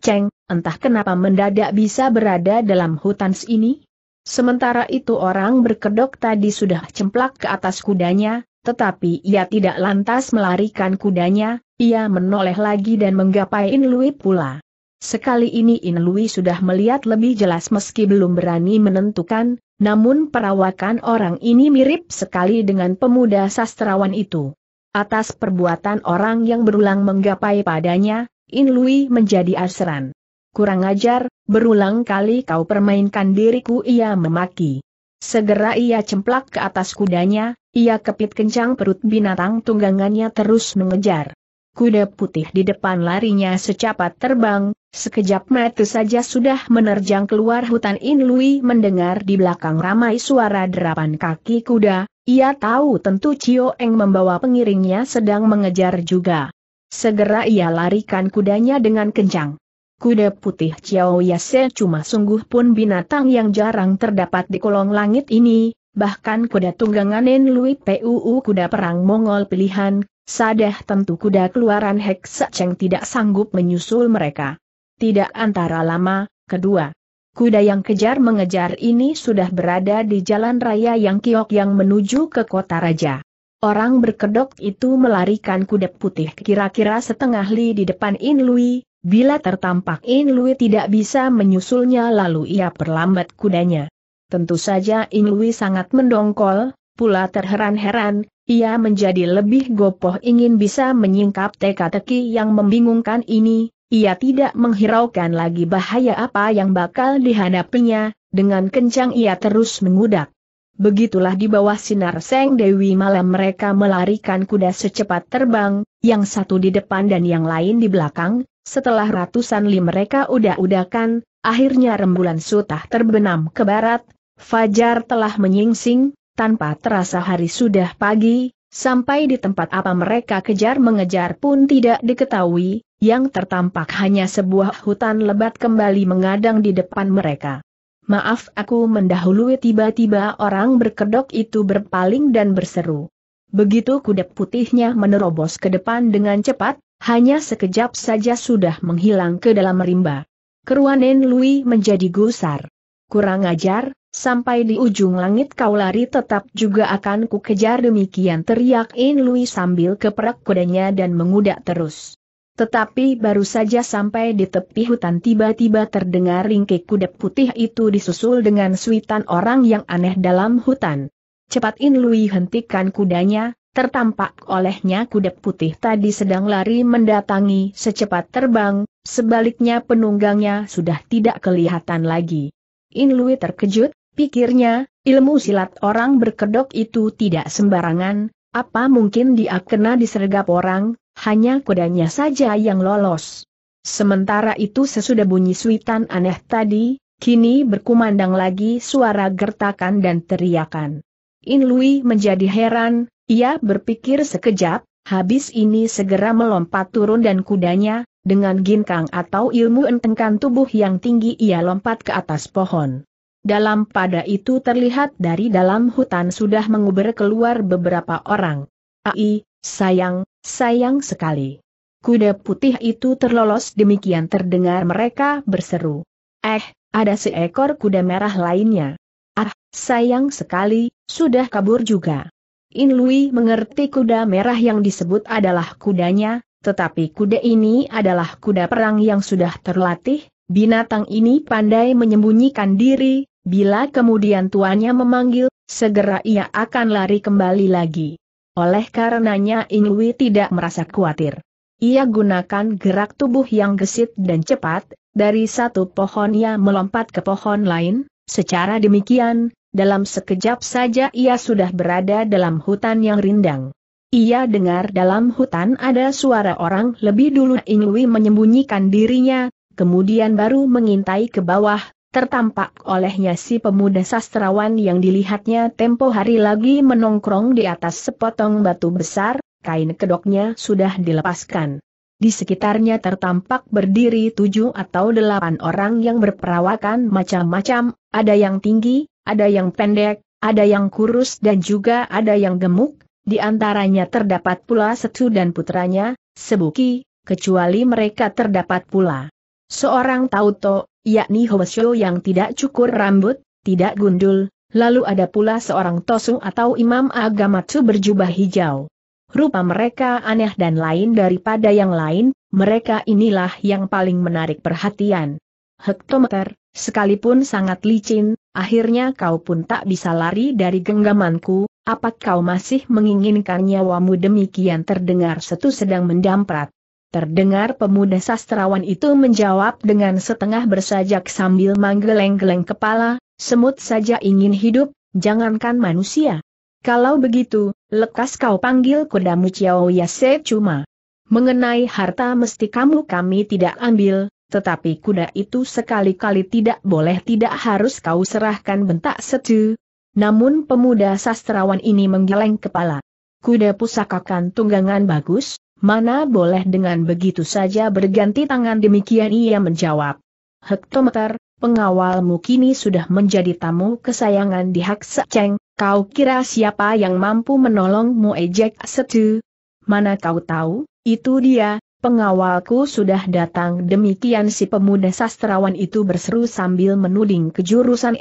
Cheng, entah kenapa mendadak bisa berada dalam hutan ini. Sementara itu orang berkedok tadi sudah cemplak ke atas kudanya, tetapi ia tidak lantas melarikan kudanya, ia menoleh lagi dan menggapai Inlui pula. Sekali ini Inlui sudah melihat lebih jelas meski belum berani menentukan, namun perawakan orang ini mirip sekali dengan pemuda sastrawan itu. Atas perbuatan orang yang berulang menggapai padanya, Inlui menjadi asran. Kurang ajar, berulang kali kau permainkan diriku ia memaki. Segera ia cemplak ke atas kudanya, ia kepit kencang perut binatang tunggangannya terus mengejar. Kuda putih di depan larinya secepat terbang, sekejap mata saja sudah menerjang keluar hutan Inlui mendengar di belakang ramai suara derapan kaki kuda, ia tahu tentu Cio Eng membawa pengiringnya sedang mengejar juga. Segera ia larikan kudanya dengan kencang. Kuda putih Chiao Yase cuma sungguh pun binatang yang jarang terdapat di kolong langit ini, bahkan kuda tunggangan Lui PUU kuda perang Mongol pilihan, sadah tentu kuda keluaran Hek Seceng tidak sanggup menyusul mereka. Tidak antara lama, kedua. Kuda yang kejar mengejar ini sudah berada di jalan raya yang kiok yang menuju ke kota raja. Orang berkedok itu melarikan kuda putih kira-kira setengah li di depan In Lui, bila tertampak In Lui tidak bisa menyusulnya lalu ia perlambat kudanya. Tentu saja Inui sangat mendongkol, pula terheran-heran, ia menjadi lebih gopoh ingin bisa menyingkap teka-teki yang membingungkan ini, ia tidak menghiraukan lagi bahaya apa yang bakal dihadapinya, dengan kencang ia terus mengudak. Begitulah di bawah sinar Seng Dewi malam mereka melarikan kuda secepat terbang, yang satu di depan dan yang lain di belakang, setelah ratusan li mereka udah-udakan, akhirnya rembulan sutah terbenam ke barat, Fajar telah menyingsing, tanpa terasa hari sudah pagi, sampai di tempat apa mereka kejar mengejar pun tidak diketahui, yang tertampak hanya sebuah hutan lebat kembali mengadang di depan mereka. Maaf aku mendahului tiba-tiba orang berkedok itu berpaling dan berseru. Begitu kuda putihnya menerobos ke depan dengan cepat, hanya sekejap saja sudah menghilang ke dalam rimba. Keruanen Lui menjadi gusar. Kurang ajar, Sampai di ujung langit kau lari tetap juga akan ku kejar demikian teriak In Lui sambil keperak kudanya dan mengudak terus. Tetapi baru saja sampai di tepi hutan tiba-tiba terdengar ringkik kuda putih itu disusul dengan suitan orang yang aneh dalam hutan. Cepat In Lui hentikan kudanya, tertampak olehnya kuda putih tadi sedang lari mendatangi secepat terbang, sebaliknya penunggangnya sudah tidak kelihatan lagi. In Lui terkejut, Pikirnya, ilmu silat orang berkedok itu tidak sembarangan, apa mungkin dia kena disergap orang, hanya kudanya saja yang lolos. Sementara itu sesudah bunyi suitan aneh tadi, kini berkumandang lagi suara gertakan dan teriakan. In Lui menjadi heran, ia berpikir sekejap, habis ini segera melompat turun dan kudanya, dengan ginkang atau ilmu entengkan tubuh yang tinggi ia lompat ke atas pohon. Dalam pada itu terlihat dari dalam hutan sudah menguber keluar beberapa orang. Ai, sayang, sayang sekali. Kuda putih itu terlolos demikian terdengar mereka berseru. Eh, ada seekor kuda merah lainnya. Ah, sayang sekali, sudah kabur juga. In Lui mengerti kuda merah yang disebut adalah kudanya, tetapi kuda ini adalah kuda perang yang sudah terlatih, binatang ini pandai menyembunyikan diri, Bila kemudian tuannya memanggil, segera ia akan lari kembali lagi. Oleh karenanya Inui tidak merasa khawatir. Ia gunakan gerak tubuh yang gesit dan cepat, dari satu pohon ia melompat ke pohon lain, secara demikian, dalam sekejap saja ia sudah berada dalam hutan yang rindang. Ia dengar dalam hutan ada suara orang lebih dulu Inui menyembunyikan dirinya, kemudian baru mengintai ke bawah, tertampak olehnya si pemuda sastrawan yang dilihatnya tempo hari lagi menongkrong di atas sepotong batu besar, kain kedoknya sudah dilepaskan. Di sekitarnya tertampak berdiri tujuh atau delapan orang yang berperawakan macam-macam, ada yang tinggi, ada yang pendek, ada yang kurus dan juga ada yang gemuk, di antaranya terdapat pula Setu dan putranya, Sebuki, kecuali mereka terdapat pula. Seorang Tauto, yakni Hoesyo yang tidak cukur rambut, tidak gundul, lalu ada pula seorang Tosung atau imam agama Tsu berjubah hijau. Rupa mereka aneh dan lain daripada yang lain, mereka inilah yang paling menarik perhatian. Hektometer, sekalipun sangat licin, akhirnya kau pun tak bisa lari dari genggamanku, apa kau masih menginginkan nyawamu demikian terdengar setu sedang mendamprat. Terdengar pemuda sastrawan itu menjawab dengan setengah bersajak sambil manggeleng-geleng kepala, semut saja ingin hidup, jangankan manusia. Kalau begitu, lekas kau panggil kudamu Chiao Yase cuma. Mengenai harta mesti kamu kami tidak ambil, tetapi kuda itu sekali-kali tidak boleh tidak harus kau serahkan bentak setu. Namun pemuda sastrawan ini menggeleng kepala. Kuda pusaka kan tunggangan bagus, Mana boleh dengan begitu saja berganti tangan demikian ia menjawab. Hektometer, pengawalmu kini sudah menjadi tamu kesayangan di Hak Seceng, kau kira siapa yang mampu menolongmu ejek setu? Mana kau tahu, itu dia, pengawalku sudah datang demikian si pemuda sastrawan itu berseru sambil menuding ke jurusan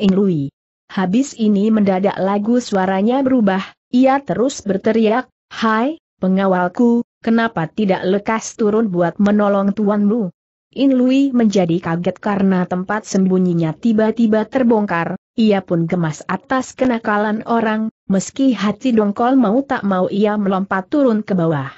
Habis ini mendadak lagu suaranya berubah, ia terus berteriak, Hai, pengawalku, Kenapa tidak lekas turun buat menolong tuanmu? In Lui menjadi kaget karena tempat sembunyinya tiba-tiba terbongkar, ia pun gemas atas kenakalan orang, meski hati dongkol mau tak mau ia melompat turun ke bawah.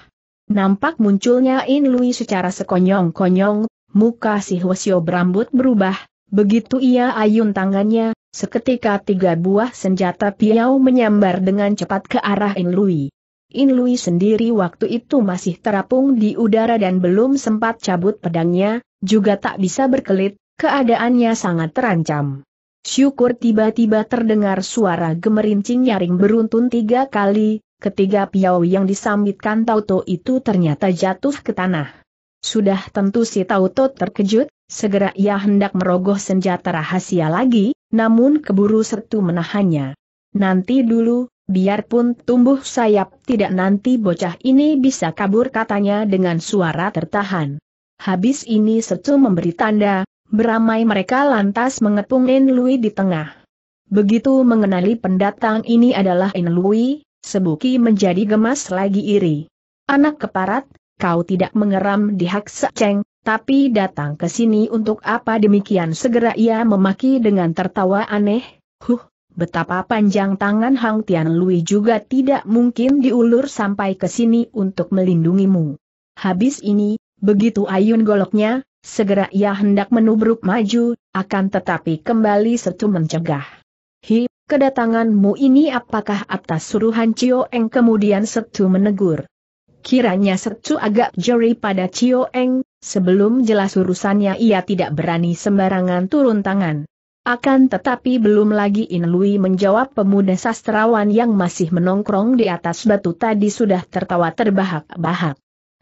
Nampak munculnya In Lui secara sekonyong-konyong, muka si Hwasyo berambut berubah, begitu ia ayun tangannya, seketika tiga buah senjata piau menyambar dengan cepat ke arah In Lui. In Lui sendiri waktu itu masih terapung di udara dan belum sempat cabut pedangnya, juga tak bisa berkelit, keadaannya sangat terancam. Syukur tiba-tiba terdengar suara gemerincing nyaring beruntun tiga kali, ketiga piau yang disambitkan Tauto itu ternyata jatuh ke tanah. Sudah tentu si Tauto terkejut, segera ia hendak merogoh senjata rahasia lagi, namun keburu Setu menahannya. Nanti dulu, biarpun tumbuh sayap tidak nanti bocah ini bisa kabur katanya dengan suara tertahan. Habis ini Setu memberi tanda, beramai mereka lantas mengepung Enlui di tengah. Begitu mengenali pendatang ini adalah Enlui, Sebuki menjadi gemas lagi iri. Anak keparat, kau tidak mengeram di Hak seceng, tapi datang ke sini untuk apa demikian segera ia memaki dengan tertawa aneh, huh, Betapa panjang tangan Hang Tian Lui juga tidak mungkin diulur sampai ke sini untuk melindungimu. Habis ini, begitu ayun goloknya, segera ia hendak menubruk maju, akan tetapi kembali Setu mencegah. Hi, kedatanganmu ini apakah atas suruhan Cio Eng kemudian Setu menegur. Kiranya Setu agak jeri pada Cio Eng, sebelum jelas urusannya ia tidak berani sembarangan turun tangan. Akan tetapi belum lagi Inlui menjawab pemuda sastrawan yang masih menongkrong di atas batu tadi sudah tertawa terbahak-bahak.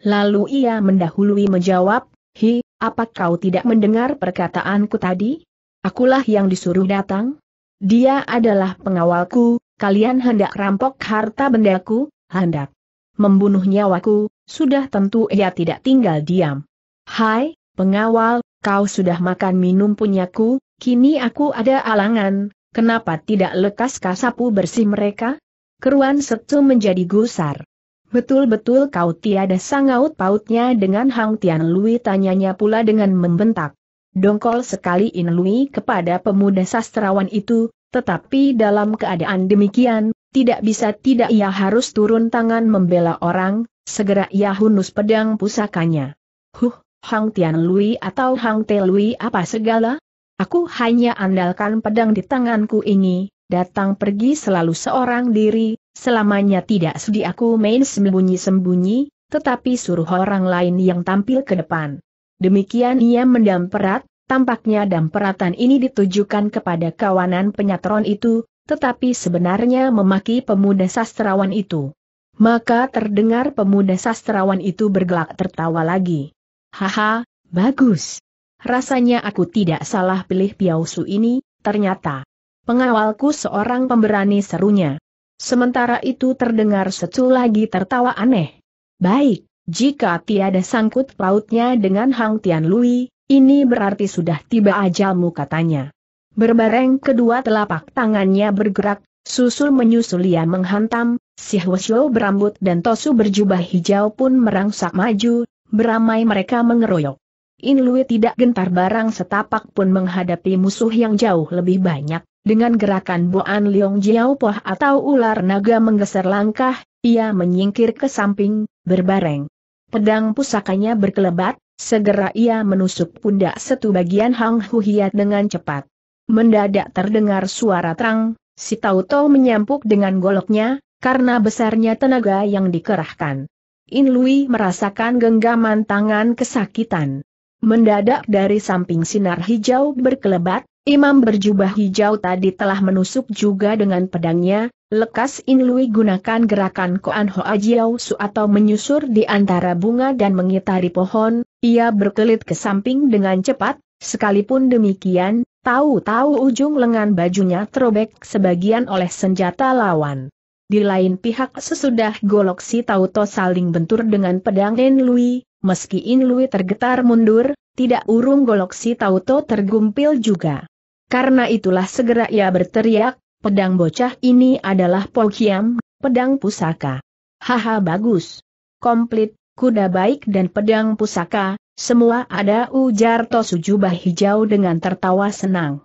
Lalu ia mendahului menjawab, Hi, apa kau tidak mendengar perkataanku tadi? Akulah yang disuruh datang. Dia adalah pengawalku, kalian hendak rampok harta bendaku, hendak membunuh nyawaku, sudah tentu ia tidak tinggal diam. Hai, pengawal, kau sudah makan minum punyaku, Kini aku ada alangan, kenapa tidak lekas kasapu bersih mereka? Keruan Setu menjadi gusar. Betul-betul kau tiada sangaut pautnya dengan Hang Tian Lui tanyanya pula dengan membentak. Dongkol sekali In Lui kepada pemuda sastrawan itu, tetapi dalam keadaan demikian, tidak bisa tidak ia harus turun tangan membela orang, segera ia hunus pedang pusakanya. Huh, Hang Tian Lui atau Hang Te Lui apa segala? Aku hanya andalkan pedang di tanganku ini, datang pergi selalu seorang diri, selamanya tidak sudi aku main sembunyi-sembunyi, tetapi suruh orang lain yang tampil ke depan. Demikian ia mendamperat, tampaknya damperatan ini ditujukan kepada kawanan penyatron itu, tetapi sebenarnya memaki pemuda sastrawan itu. Maka terdengar pemuda sastrawan itu bergelak tertawa lagi. Haha, bagus rasanya aku tidak salah pilih Piausu ini, ternyata. Pengawalku seorang pemberani serunya. Sementara itu terdengar secu lagi tertawa aneh. Baik, jika tiada sangkut pautnya dengan Hang Tian Lui, ini berarti sudah tiba ajalmu katanya. Berbareng kedua telapak tangannya bergerak, susul menyusul ia menghantam, si Hwasyo berambut dan Tosu berjubah hijau pun merangsak maju, beramai mereka mengeroyok. In Lui tidak gentar barang setapak pun menghadapi musuh yang jauh lebih banyak, dengan gerakan Boan Leong Jiao Poh atau ular naga menggeser langkah, ia menyingkir ke samping, berbareng. Pedang pusakanya berkelebat, segera ia menusuk pundak satu bagian Hang Huhiat dengan cepat. Mendadak terdengar suara terang, si Tau Tau menyampuk dengan goloknya, karena besarnya tenaga yang dikerahkan. In Lui merasakan genggaman tangan kesakitan. Mendadak dari samping sinar hijau berkelebat, imam berjubah hijau tadi telah menusuk juga dengan pedangnya, lekas Inlui gunakan gerakan Koan Hoa Jiao Su atau menyusur di antara bunga dan mengitari pohon, ia berkelit ke samping dengan cepat, sekalipun demikian, tahu-tahu ujung lengan bajunya terobek sebagian oleh senjata lawan. Di lain pihak sesudah Golok si Tauto saling bentur dengan pedang Lui, meski Inlui tergetar mundur, tidak urung golok si Tauto tergumpil juga. Karena itulah segera ia berteriak, pedang bocah ini adalah Pokiam, pedang pusaka. Haha bagus. Komplit, kuda baik dan pedang pusaka, semua ada ujar jubah hijau dengan tertawa senang.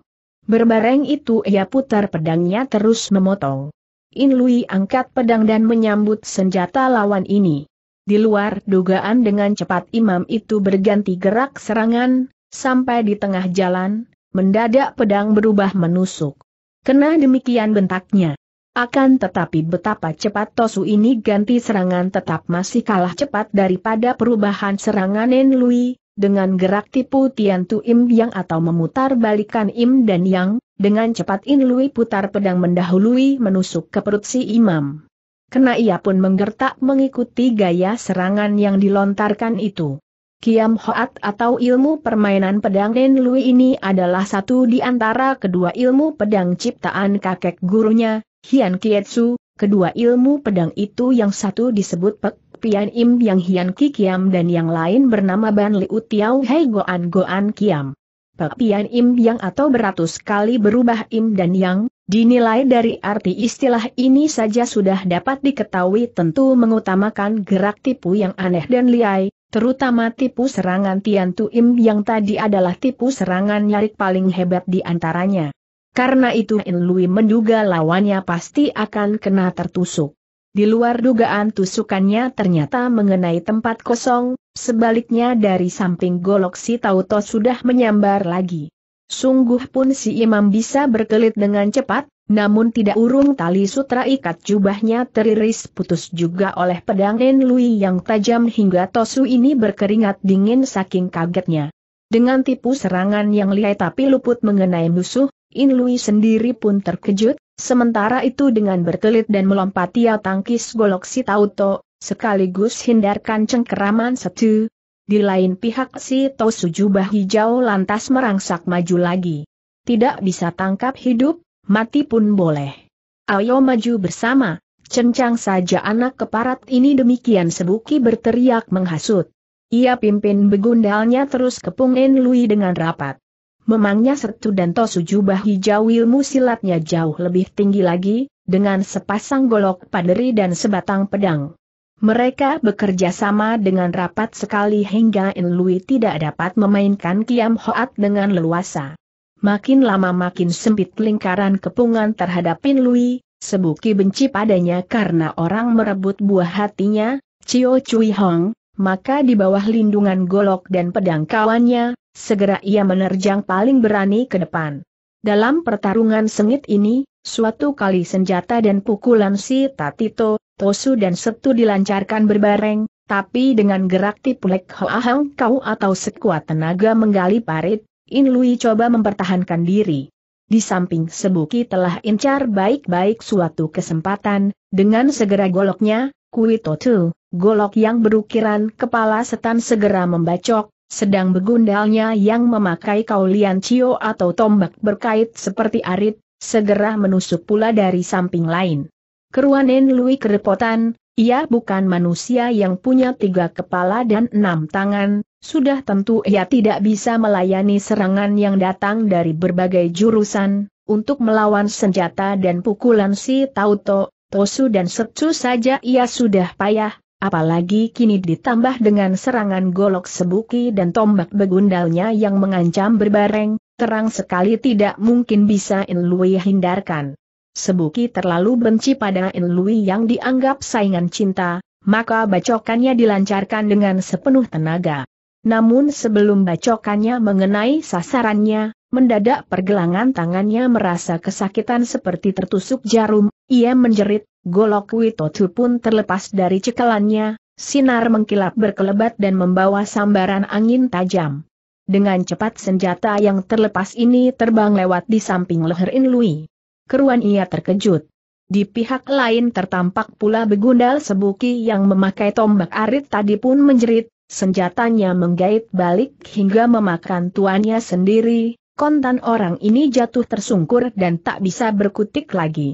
Berbareng itu ia putar pedangnya terus memotong. Inlui angkat pedang dan menyambut senjata lawan ini. Di luar dugaan dengan cepat imam itu berganti gerak serangan, sampai di tengah jalan, mendadak pedang berubah menusuk. Kena demikian bentaknya. Akan tetapi betapa cepat Tosu ini ganti serangan tetap masih kalah cepat daripada perubahan serangan Enlui, dengan gerak tipu Tian Tu Im Yang atau memutar balikan Im dan Yang, dengan cepat Enlui putar pedang mendahului menusuk ke perut si imam kena ia pun menggertak mengikuti gaya serangan yang dilontarkan itu. Kiam Hoat atau ilmu permainan pedang Nen Lui ini adalah satu di antara kedua ilmu pedang ciptaan kakek gurunya, Hian Kietsu, kedua ilmu pedang itu yang satu disebut Pek Pian Im yang Hian Ki Kiam dan yang lain bernama Ban Liu Tiao Hei Goan Goan Kiam. Pek Pian Im yang atau beratus kali berubah Im dan Yang, Dinilai dari arti istilah ini saja sudah dapat diketahui tentu mengutamakan gerak tipu yang aneh dan liai, terutama tipu serangan Tian Im yang tadi adalah tipu serangan nyarik paling hebat di antaranya. Karena itu In Lui menduga lawannya pasti akan kena tertusuk. Di luar dugaan tusukannya ternyata mengenai tempat kosong, sebaliknya dari samping golok si Tauto sudah menyambar lagi. Sungguh pun si imam bisa berkelit dengan cepat, namun tidak urung tali sutra ikat jubahnya teriris putus juga oleh pedang Enlui yang tajam hingga Tosu ini berkeringat dingin saking kagetnya. Dengan tipu serangan yang lihai tapi luput mengenai musuh, Inlui sendiri pun terkejut, sementara itu dengan berkelit dan melompati tangkis golok si Tauto, sekaligus hindarkan cengkeraman setu, di lain pihak si Tosu jubah hijau lantas merangsak maju lagi. Tidak bisa tangkap hidup, mati pun boleh. Ayo maju bersama, cencang saja anak keparat ini demikian sebuki berteriak menghasut. Ia pimpin begundalnya terus ke Lui dengan rapat. Memangnya Setu dan Tosu jubah hijau ilmu silatnya jauh lebih tinggi lagi, dengan sepasang golok paderi dan sebatang pedang. Mereka bekerja sama dengan rapat sekali hingga In Lui tidak dapat memainkan Kiam Hoat dengan leluasa. Makin lama makin sempit lingkaran kepungan terhadap In Lui, Sebuki benci padanya karena orang merebut buah hatinya, Cio Chui Hong, maka di bawah lindungan golok dan pedang kawannya, segera ia menerjang paling berani ke depan. Dalam pertarungan sengit ini, suatu kali senjata dan pukulan si Tatito, Tosu dan setu dilancarkan berbareng, tapi dengan gerak tipulek hoahang kau atau sekuat tenaga menggali parit, In Lui coba mempertahankan diri. Di samping Sebuki telah incar baik-baik suatu kesempatan, dengan segera goloknya, Kui Totu, golok yang berukiran kepala setan segera membacok, sedang begundalnya yang memakai kaulian cio atau tombak berkait seperti arit, segera menusuk pula dari samping lain. Keruanen Lui kerepotan, ia bukan manusia yang punya tiga kepala dan enam tangan, sudah tentu ia tidak bisa melayani serangan yang datang dari berbagai jurusan, untuk melawan senjata dan pukulan si Tauto, Tosu dan Setsu saja ia sudah payah, apalagi kini ditambah dengan serangan golok sebuki dan tombak begundalnya yang mengancam berbareng, terang sekali tidak mungkin bisa Inlui hindarkan. Sebuki terlalu benci pada Enlui yang dianggap saingan cinta, maka bacokannya dilancarkan dengan sepenuh tenaga. Namun sebelum bacokannya mengenai sasarannya, mendadak pergelangan tangannya merasa kesakitan seperti tertusuk jarum, ia menjerit, golok Witotu pun terlepas dari cekalannya, sinar mengkilap berkelebat dan membawa sambaran angin tajam. Dengan cepat senjata yang terlepas ini terbang lewat di samping leher Lui keruan ia terkejut. Di pihak lain tertampak pula begundal sebuki yang memakai tombak arit tadi pun menjerit, senjatanya menggait balik hingga memakan tuannya sendiri, kontan orang ini jatuh tersungkur dan tak bisa berkutik lagi.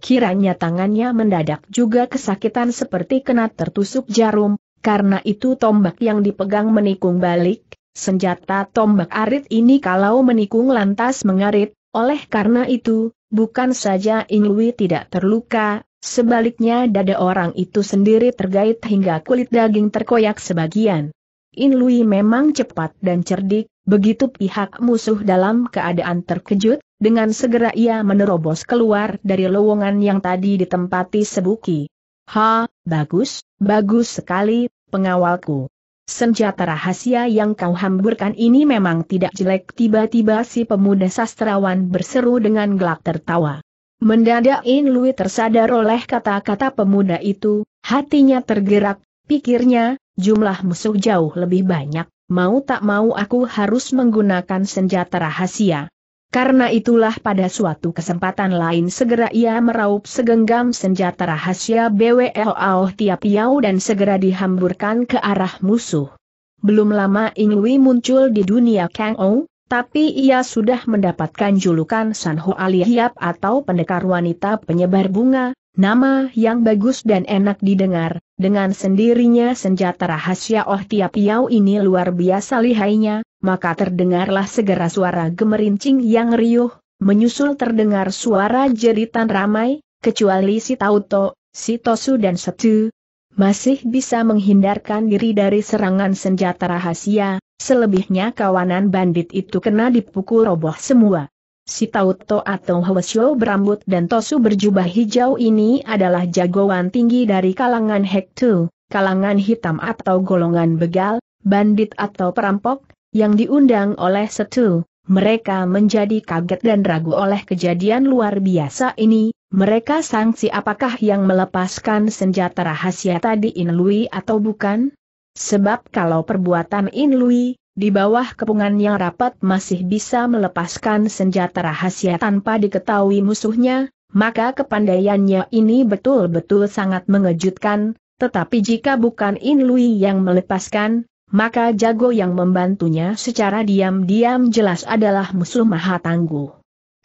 Kiranya tangannya mendadak juga kesakitan seperti kena tertusuk jarum, karena itu tombak yang dipegang menikung balik, senjata tombak arit ini kalau menikung lantas mengarit, oleh karena itu, Bukan saja Lui tidak terluka, sebaliknya dada orang itu sendiri tergait hingga kulit daging terkoyak sebagian. Lui memang cepat dan cerdik, begitu pihak musuh dalam keadaan terkejut, dengan segera ia menerobos keluar dari lowongan yang tadi ditempati Sebuki. Ha, bagus, bagus sekali, pengawalku. Senjata rahasia yang kau hamburkan ini memang tidak jelek tiba-tiba si pemuda sastrawan berseru dengan gelak tertawa. Mendadak In Lui tersadar oleh kata-kata pemuda itu, hatinya tergerak, pikirnya, jumlah musuh jauh lebih banyak, mau tak mau aku harus menggunakan senjata rahasia. Karena itulah pada suatu kesempatan lain segera ia meraup segenggam senjata rahasia BWLAO yau dan segera dihamburkan ke arah musuh. Belum lama Ingwi muncul di dunia Kang Ou, tapi ia sudah mendapatkan julukan San Ho atau pendekar wanita penyebar bunga, nama yang bagus dan enak didengar, dengan sendirinya senjata rahasia Oh Yau ini luar biasa lihainya, maka terdengarlah segera suara gemerincing yang riuh, menyusul terdengar suara jeritan ramai, kecuali si Tauto, si Tosu dan Setu. Masih bisa menghindarkan diri dari serangan senjata rahasia, selebihnya kawanan bandit itu kena dipukul roboh semua. Si Tauto atau Hwesyo berambut dan Tosu berjubah hijau ini adalah jagoan tinggi dari kalangan Hektu, kalangan hitam atau golongan begal, bandit atau perampok, yang diundang oleh Setu. Mereka menjadi kaget dan ragu oleh kejadian luar biasa ini, mereka sangsi apakah yang melepaskan senjata rahasia tadi Inlui atau bukan? Sebab kalau perbuatan Inlui, di bawah kepungan yang rapat masih bisa melepaskan senjata rahasia tanpa diketahui musuhnya, maka kepandaiannya ini betul-betul sangat mengejutkan, tetapi jika bukan Inlui yang melepaskan, maka Jago yang membantunya secara diam-diam jelas adalah musuh maha tangguh.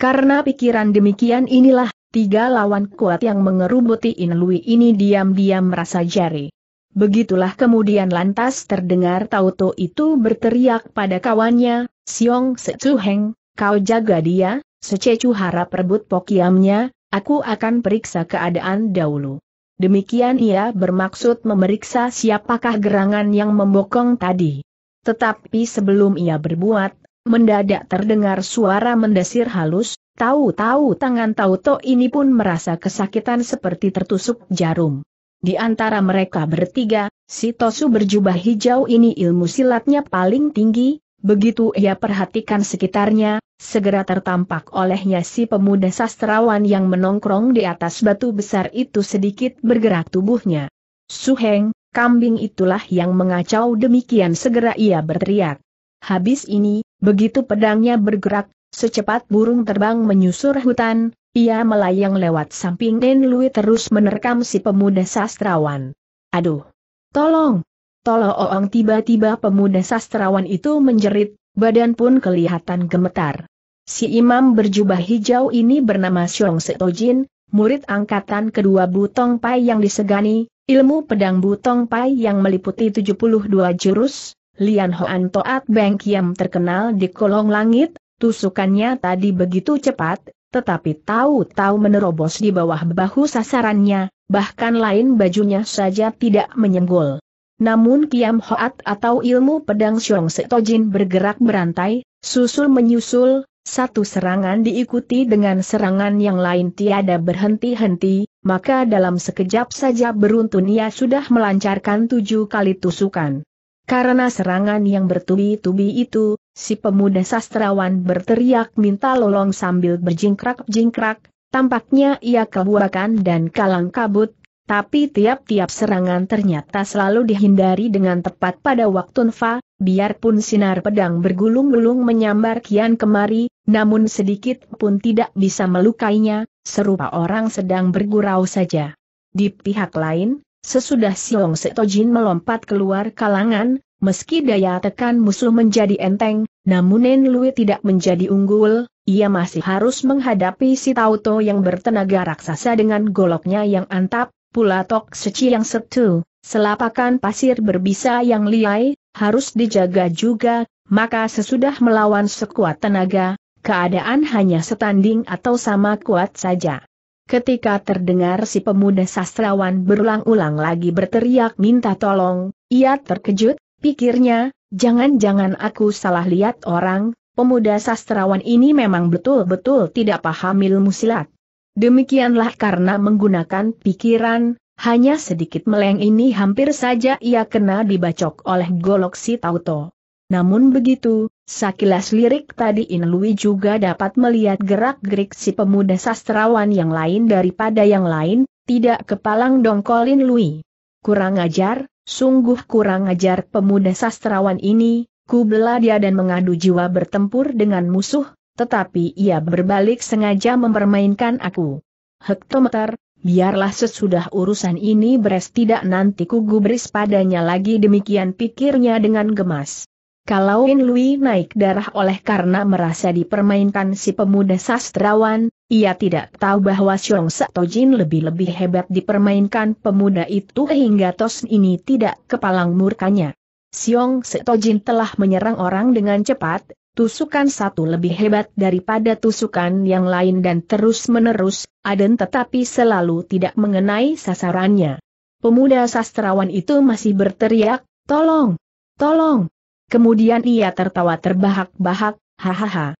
Karena pikiran demikian inilah, tiga lawan kuat yang mengerubuti Inlui ini diam-diam merasa jari. Begitulah kemudian lantas terdengar Tauto itu berteriak pada kawannya, Siong Heng, kau jaga dia, Sececu harap rebut pokiamnya, aku akan periksa keadaan dahulu. Demikian ia bermaksud memeriksa siapakah gerangan yang membokong tadi. Tetapi sebelum ia berbuat, mendadak terdengar suara mendesir halus, tahu-tahu tangan Tauto ini pun merasa kesakitan seperti tertusuk jarum. Di antara mereka bertiga, si Tosu berjubah hijau ini ilmu silatnya paling tinggi, begitu ia perhatikan sekitarnya, Segera tertampak olehnya si pemuda sastrawan yang menongkrong di atas batu besar itu sedikit bergerak tubuhnya. Suheng, kambing itulah yang mengacau demikian segera ia berteriak. Habis ini, begitu pedangnya bergerak, secepat burung terbang menyusur hutan, ia melayang lewat samping Lui terus menerkam si pemuda sastrawan. Aduh! Tolong! Tolong! Tiba-tiba pemuda sastrawan itu menjerit, Badan pun kelihatan gemetar. Si imam berjubah hijau ini bernama Xiong Setojin, murid angkatan kedua Butong Pai yang disegani, ilmu pedang Butong Pai yang meliputi 72 jurus, Lian Hoan Toat Beng Kiam terkenal di kolong langit, tusukannya tadi begitu cepat, tetapi tahu-tahu menerobos di bawah bahu sasarannya, bahkan lain bajunya saja tidak menyenggol. Namun Kiam Hoat atau ilmu pedang Xiong Setojin bergerak berantai, susul menyusul, satu serangan diikuti dengan serangan yang lain tiada berhenti-henti, maka dalam sekejap saja beruntun ia sudah melancarkan tujuh kali tusukan. Karena serangan yang bertubi-tubi itu, si pemuda sastrawan berteriak minta lolong sambil berjingkrak-jingkrak, tampaknya ia kebuakan dan kalang kabut, tapi tiap-tiap serangan ternyata selalu dihindari dengan tepat pada waktu Nfa, biarpun sinar pedang bergulung-gulung menyambar kian kemari, namun sedikit pun tidak bisa melukainya, serupa orang sedang bergurau saja. Di pihak lain, sesudah Siong Setojin melompat keluar kalangan, meski daya tekan musuh menjadi enteng, namun Nen Lui tidak menjadi unggul, ia masih harus menghadapi si Tauto yang bertenaga raksasa dengan goloknya yang antap, pula tok seci yang setu, selapakan pasir berbisa yang liai, harus dijaga juga, maka sesudah melawan sekuat tenaga, keadaan hanya setanding atau sama kuat saja. Ketika terdengar si pemuda sastrawan berulang-ulang lagi berteriak minta tolong, ia terkejut, pikirnya, jangan-jangan aku salah lihat orang, pemuda sastrawan ini memang betul-betul tidak paham ilmu silat. Demikianlah karena menggunakan pikiran, hanya sedikit meleng ini hampir saja ia kena dibacok oleh golok si Tauto. Namun begitu, sakilas lirik tadi Inlui juga dapat melihat gerak-gerik si pemuda sastrawan yang lain daripada yang lain, tidak kepalang dongkol Inlui. Kurang ajar, sungguh kurang ajar pemuda sastrawan ini, ku dia dan mengadu jiwa bertempur dengan musuh, tetapi ia berbalik sengaja mempermainkan aku. Hektometer, biarlah sesudah urusan ini beres tidak nanti ku gubris padanya lagi demikian pikirnya dengan gemas. Kalau In Lui naik darah oleh karena merasa dipermainkan si pemuda sastrawan, ia tidak tahu bahwa Xiong Satojin lebih-lebih hebat dipermainkan pemuda itu hingga Tos ini tidak kepalang murkanya. Xiong Jin telah menyerang orang dengan cepat, tusukan satu lebih hebat daripada tusukan yang lain dan terus-menerus, Aden tetapi selalu tidak mengenai sasarannya. Pemuda sastrawan itu masih berteriak, tolong, tolong. Kemudian ia tertawa terbahak-bahak, hahaha.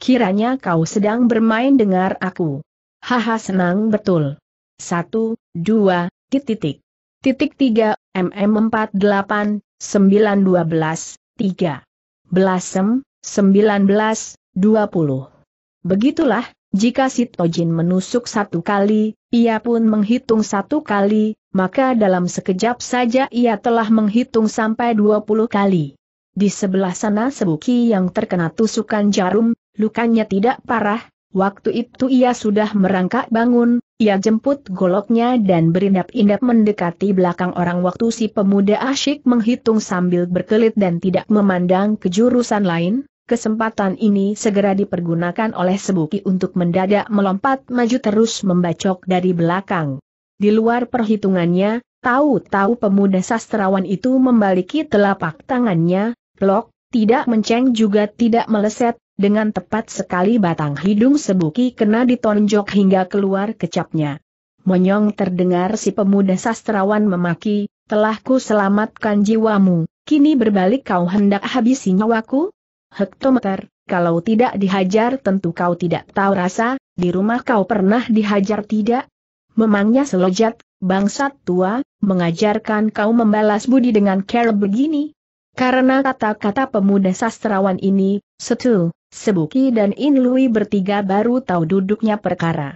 Kiranya kau sedang bermain dengar aku. Haha senang betul. Satu, dua, titik. Titik Titik tiga, mm empat delapan, sembilan dua belas, tiga. Belasem, 19, 20. Begitulah, jika si Tojin menusuk satu kali, ia pun menghitung satu kali, maka dalam sekejap saja ia telah menghitung sampai 20 kali. Di sebelah sana Sebuki yang terkena tusukan jarum, lukanya tidak parah, waktu itu ia sudah merangkak bangun, ia jemput goloknya dan berindap-indap mendekati belakang orang waktu si pemuda asyik menghitung sambil berkelit dan tidak memandang ke jurusan lain, Kesempatan ini segera dipergunakan oleh Sebuki untuk mendadak melompat maju terus membacok dari belakang. Di luar perhitungannya, tahu-tahu pemuda sastrawan itu membaliki telapak tangannya, lok, tidak menceng juga tidak meleset, dengan tepat sekali batang hidung Sebuki kena ditonjok hingga keluar kecapnya. Monyong terdengar si pemuda sastrawan memaki, telah ku selamatkan jiwamu, kini berbalik kau hendak habisi nyawaku? hektometer, kalau tidak dihajar tentu kau tidak tahu rasa, di rumah kau pernah dihajar tidak? Memangnya selojat, bangsat tua, mengajarkan kau membalas budi dengan care begini? Karena kata-kata pemuda sastrawan ini, Setu, Sebuki dan Inlui bertiga baru tahu duduknya perkara.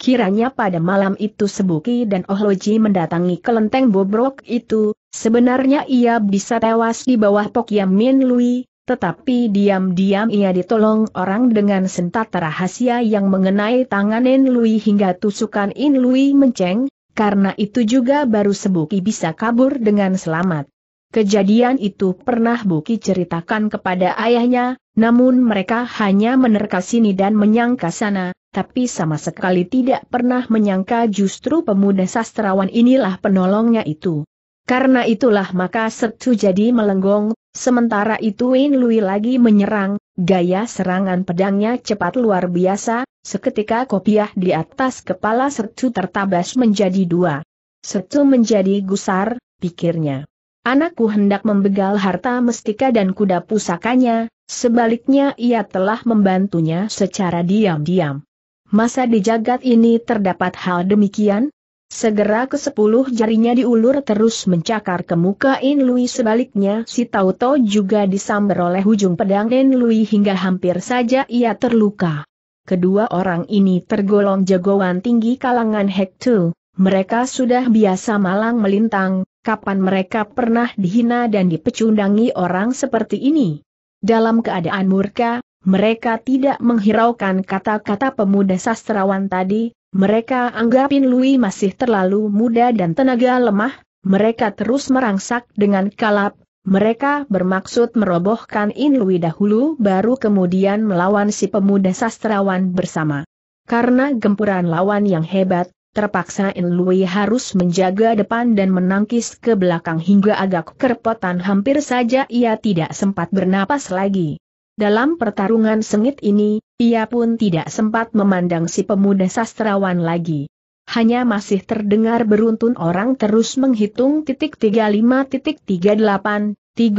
Kiranya pada malam itu Sebuki dan Ohloji mendatangi kelenteng bobrok itu, sebenarnya ia bisa tewas di bawah Pokiam Min Lui, tetapi diam-diam ia ditolong orang dengan sentata rahasia yang mengenai tangan In Lui hingga tusukan In Lui menceng, karena itu juga baru Sebuki bisa kabur dengan selamat. Kejadian itu pernah Buki ceritakan kepada ayahnya, namun mereka hanya menerka sini dan menyangka sana, tapi sama sekali tidak pernah menyangka justru pemuda sastrawan inilah penolongnya itu. Karena itulah maka Setu jadi melenggong, Sementara itu Wayne Lui lagi menyerang, gaya serangan pedangnya cepat luar biasa, seketika kopiah di atas kepala Setu tertabas menjadi dua. Setu menjadi gusar, pikirnya. Anakku hendak membegal harta mestika dan kuda pusakanya, sebaliknya ia telah membantunya secara diam-diam. Masa di jagat ini terdapat hal demikian? Segera ke sepuluh jarinya diulur terus mencakar ke muka In Lui sebaliknya si Tauto juga disambar oleh ujung pedang In Lui hingga hampir saja ia terluka. Kedua orang ini tergolong jagoan tinggi kalangan Hektu, mereka sudah biasa malang melintang, kapan mereka pernah dihina dan dipecundangi orang seperti ini. Dalam keadaan murka, mereka tidak menghiraukan kata-kata pemuda sastrawan tadi, mereka anggapin Louis masih terlalu muda dan tenaga lemah, mereka terus merangsak dengan kalap, mereka bermaksud merobohkan In Louis dahulu baru kemudian melawan si pemuda sastrawan bersama. Karena gempuran lawan yang hebat, terpaksa In Louis harus menjaga depan dan menangkis ke belakang hingga agak kerepotan hampir saja ia tidak sempat bernapas lagi. Dalam pertarungan sengit ini, ia pun tidak sempat memandang si pemuda sastrawan lagi. Hanya masih terdengar beruntun orang terus menghitung titik 35.38, 3.39.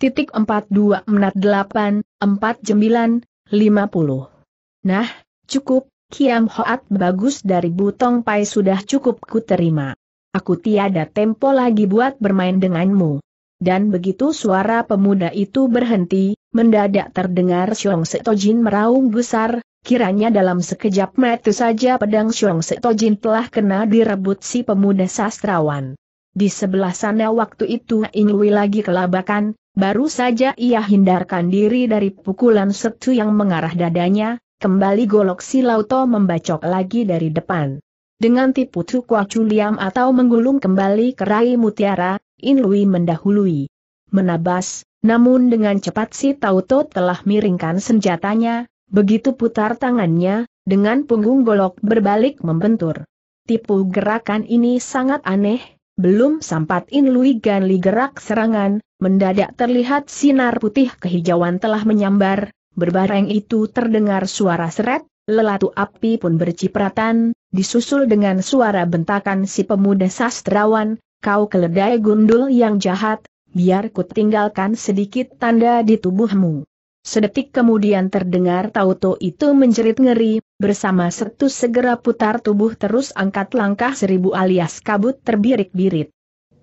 Titik 42 menat 8, 49, 50. Nah, cukup, Kiam Hoat bagus dari Butong Pai sudah cukup ku terima. Aku tiada tempo lagi buat bermain denganmu dan begitu suara pemuda itu berhenti, mendadak terdengar Xiong Setojin meraung besar, kiranya dalam sekejap mata saja pedang Xiong Setojin telah kena direbut si pemuda sastrawan. Di sebelah sana waktu itu Inui lagi kelabakan, baru saja ia hindarkan diri dari pukulan setu yang mengarah dadanya, kembali golok si Lauto membacok lagi dari depan. Dengan tipu tukwa culiam atau menggulung kembali kerai mutiara, In Lui mendahului. Menabas, namun dengan cepat si Tauto telah miringkan senjatanya, begitu putar tangannya, dengan punggung golok berbalik membentur. Tipu gerakan ini sangat aneh, belum sempat In Lui Ganli gerak serangan, mendadak terlihat sinar putih kehijauan telah menyambar, berbareng itu terdengar suara seret, lelatu api pun bercipratan, disusul dengan suara bentakan si pemuda sastrawan, kau keledai gundul yang jahat, biar ku tinggalkan sedikit tanda di tubuhmu. Sedetik kemudian terdengar Tauto itu menjerit ngeri, bersama setus segera putar tubuh terus angkat langkah seribu alias kabut terbirik-birit.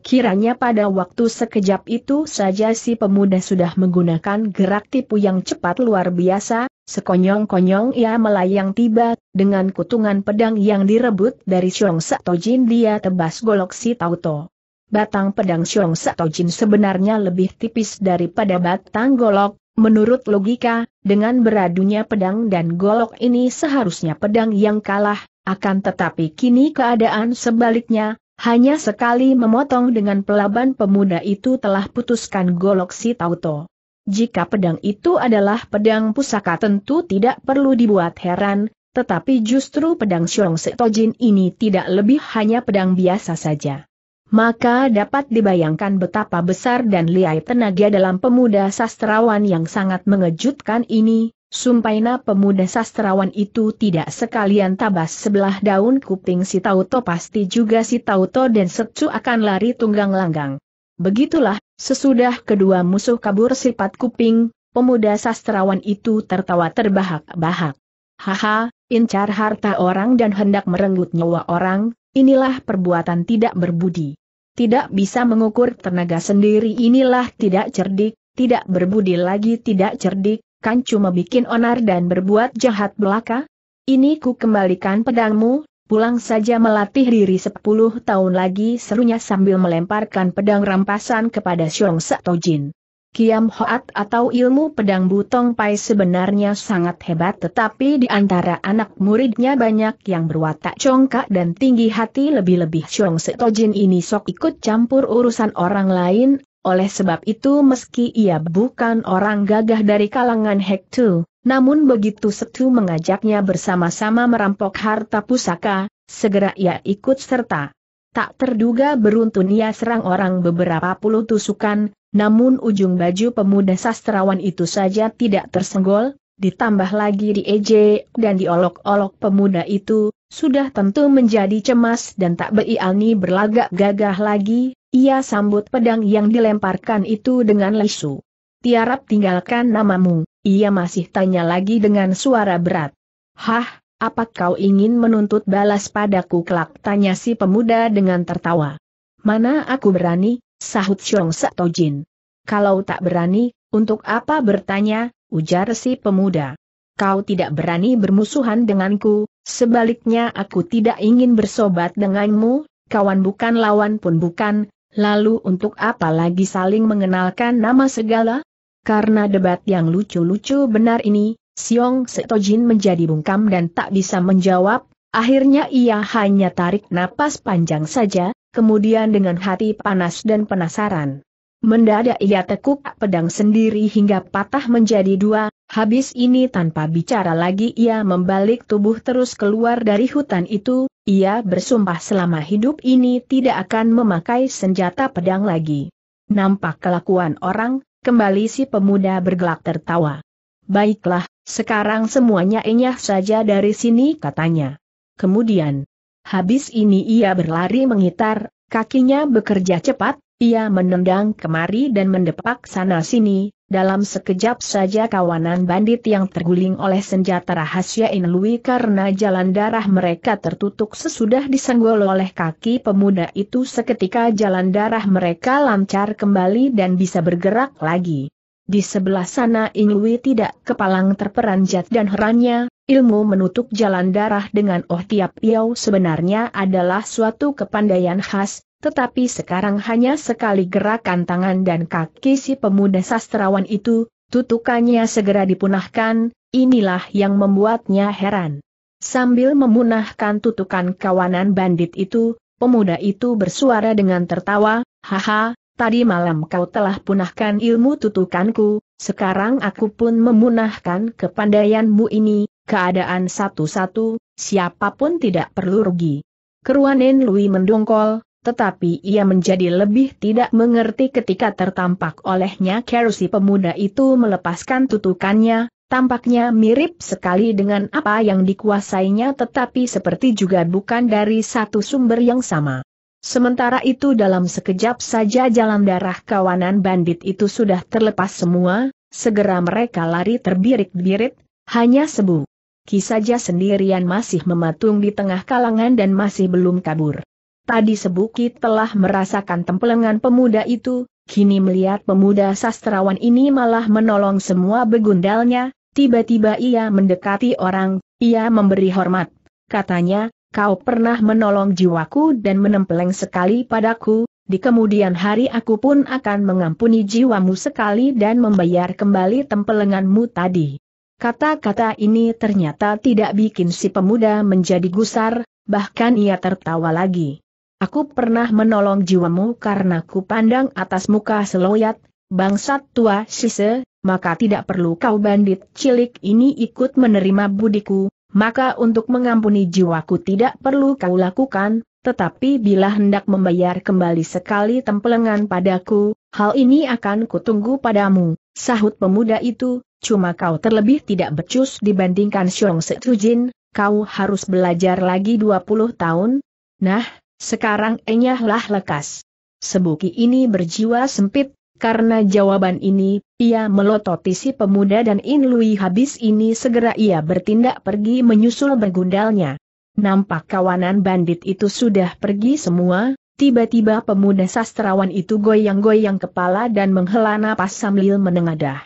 Kiranya pada waktu sekejap itu saja si pemuda sudah menggunakan gerak tipu yang cepat luar biasa, Sekonyong-konyong ia melayang tiba, dengan kutungan pedang yang direbut dari Xiong Satojin dia tebas golok si Tauto. Batang pedang Xiong Satojin sebenarnya lebih tipis daripada batang golok, menurut logika, dengan beradunya pedang dan golok ini seharusnya pedang yang kalah, akan tetapi kini keadaan sebaliknya, hanya sekali memotong dengan pelaban pemuda itu telah putuskan golok si Tauto. Jika pedang itu adalah pedang pusaka tentu tidak perlu dibuat heran, tetapi justru pedang Xiong Setojin ini tidak lebih hanya pedang biasa saja. Maka dapat dibayangkan betapa besar dan liai tenaga dalam pemuda sastrawan yang sangat mengejutkan ini, sumpaina pemuda sastrawan itu tidak sekalian tabas sebelah daun kuping si Tauto pasti juga si Tauto dan Secu akan lari tunggang langgang. Begitulah Sesudah kedua musuh kabur sifat kuping, pemuda sastrawan itu tertawa terbahak-bahak. Haha, incar harta orang dan hendak merenggut nyawa orang, inilah perbuatan tidak berbudi. Tidak bisa mengukur tenaga sendiri inilah tidak cerdik, tidak berbudi lagi tidak cerdik, kan cuma bikin onar dan berbuat jahat belaka? Ini ku kembalikan pedangmu, pulang saja melatih diri sepuluh tahun lagi serunya sambil melemparkan pedang rampasan kepada Xiong Satojin. Kiam Hoat atau ilmu pedang Butong Pai sebenarnya sangat hebat tetapi di antara anak muridnya banyak yang berwatak congkak dan tinggi hati lebih-lebih Xiong Jin ini sok ikut campur urusan orang lain oleh sebab itu meski ia bukan orang gagah dari kalangan Hektu, namun begitu Setu mengajaknya bersama-sama merampok harta pusaka, segera ia ikut serta. Tak terduga beruntun ia serang orang beberapa puluh tusukan, namun ujung baju pemuda sastrawan itu saja tidak tersenggol, ditambah lagi di diejek dan diolok-olok pemuda itu, sudah tentu menjadi cemas dan tak berialni berlagak gagah lagi, ia sambut pedang yang dilemparkan itu dengan lesu. Tiarap tinggalkan namamu, ia masih tanya lagi dengan suara berat. Hah, apa kau ingin menuntut balas padaku kelak? Tanya si pemuda dengan tertawa. Mana aku berani, sahut Xiong Setojin. Kalau tak berani, untuk apa bertanya, ujar si pemuda. Kau tidak berani bermusuhan denganku, sebaliknya aku tidak ingin bersobat denganmu, kawan bukan lawan pun bukan, Lalu untuk apa lagi saling mengenalkan nama segala? Karena debat yang lucu-lucu benar ini, Siong Setojin menjadi bungkam dan tak bisa menjawab, akhirnya ia hanya tarik napas panjang saja, kemudian dengan hati panas dan penasaran. Mendadak ia tekuk pedang sendiri hingga patah menjadi dua, habis ini tanpa bicara lagi ia membalik tubuh terus keluar dari hutan itu, ia bersumpah selama hidup ini tidak akan memakai senjata pedang lagi. Nampak kelakuan orang, kembali si pemuda bergelak tertawa. Baiklah, sekarang semuanya enyah saja dari sini katanya. Kemudian, habis ini ia berlari mengitar, kakinya bekerja cepat, ia menendang kemari dan mendepak sana-sini, dalam sekejap saja kawanan bandit yang terguling oleh senjata rahasia Inlui karena jalan darah mereka tertutup sesudah disenggol oleh kaki pemuda itu seketika jalan darah mereka lancar kembali dan bisa bergerak lagi. Di sebelah sana Inlui tidak kepalang terperanjat dan herannya, ilmu menutup jalan darah dengan Oh Tiap Piau sebenarnya adalah suatu kepandaian khas, tetapi sekarang hanya sekali gerakan tangan dan kaki si pemuda sastrawan itu, tutukannya segera dipunahkan, inilah yang membuatnya heran. Sambil memunahkan tutukan kawanan bandit itu, pemuda itu bersuara dengan tertawa, Haha, tadi malam kau telah punahkan ilmu tutukanku, sekarang aku pun memunahkan kepandaianmu ini, keadaan satu-satu, siapapun tidak perlu rugi. Keruanin Lui mendongkol, tetapi ia menjadi lebih tidak mengerti ketika tertampak olehnya kerusi pemuda itu melepaskan tutukannya, tampaknya mirip sekali dengan apa yang dikuasainya tetapi seperti juga bukan dari satu sumber yang sama. Sementara itu dalam sekejap saja jalan darah kawanan bandit itu sudah terlepas semua, segera mereka lari terbirit-birit, hanya sebu. Kisaja sendirian masih mematung di tengah kalangan dan masih belum kabur. Tadi sebukit telah merasakan tempelengan pemuda itu, kini melihat pemuda sastrawan ini malah menolong semua begundalnya, tiba-tiba ia mendekati orang, ia memberi hormat. Katanya, kau pernah menolong jiwaku dan menempeleng sekali padaku, di kemudian hari aku pun akan mengampuni jiwamu sekali dan membayar kembali tempelenganmu tadi. Kata-kata ini ternyata tidak bikin si pemuda menjadi gusar, bahkan ia tertawa lagi. Aku pernah menolong jiwamu karena ku pandang atas muka seloyat, bangsat tua sise, maka tidak perlu kau bandit cilik ini ikut menerima budiku, maka untuk mengampuni jiwaku tidak perlu kau lakukan, tetapi bila hendak membayar kembali sekali tempelengan padaku, hal ini akan kutunggu padamu, sahut pemuda itu, cuma kau terlebih tidak becus dibandingkan Xiong Setujin, kau harus belajar lagi 20 tahun. Nah, sekarang enyahlah lekas. Sebuki ini berjiwa sempit, karena jawaban ini, ia melototi si pemuda dan In habis ini segera ia bertindak pergi menyusul bergundalnya. Nampak kawanan bandit itu sudah pergi semua, tiba-tiba pemuda sastrawan itu goyang-goyang kepala dan menghela napas sambil menengadah.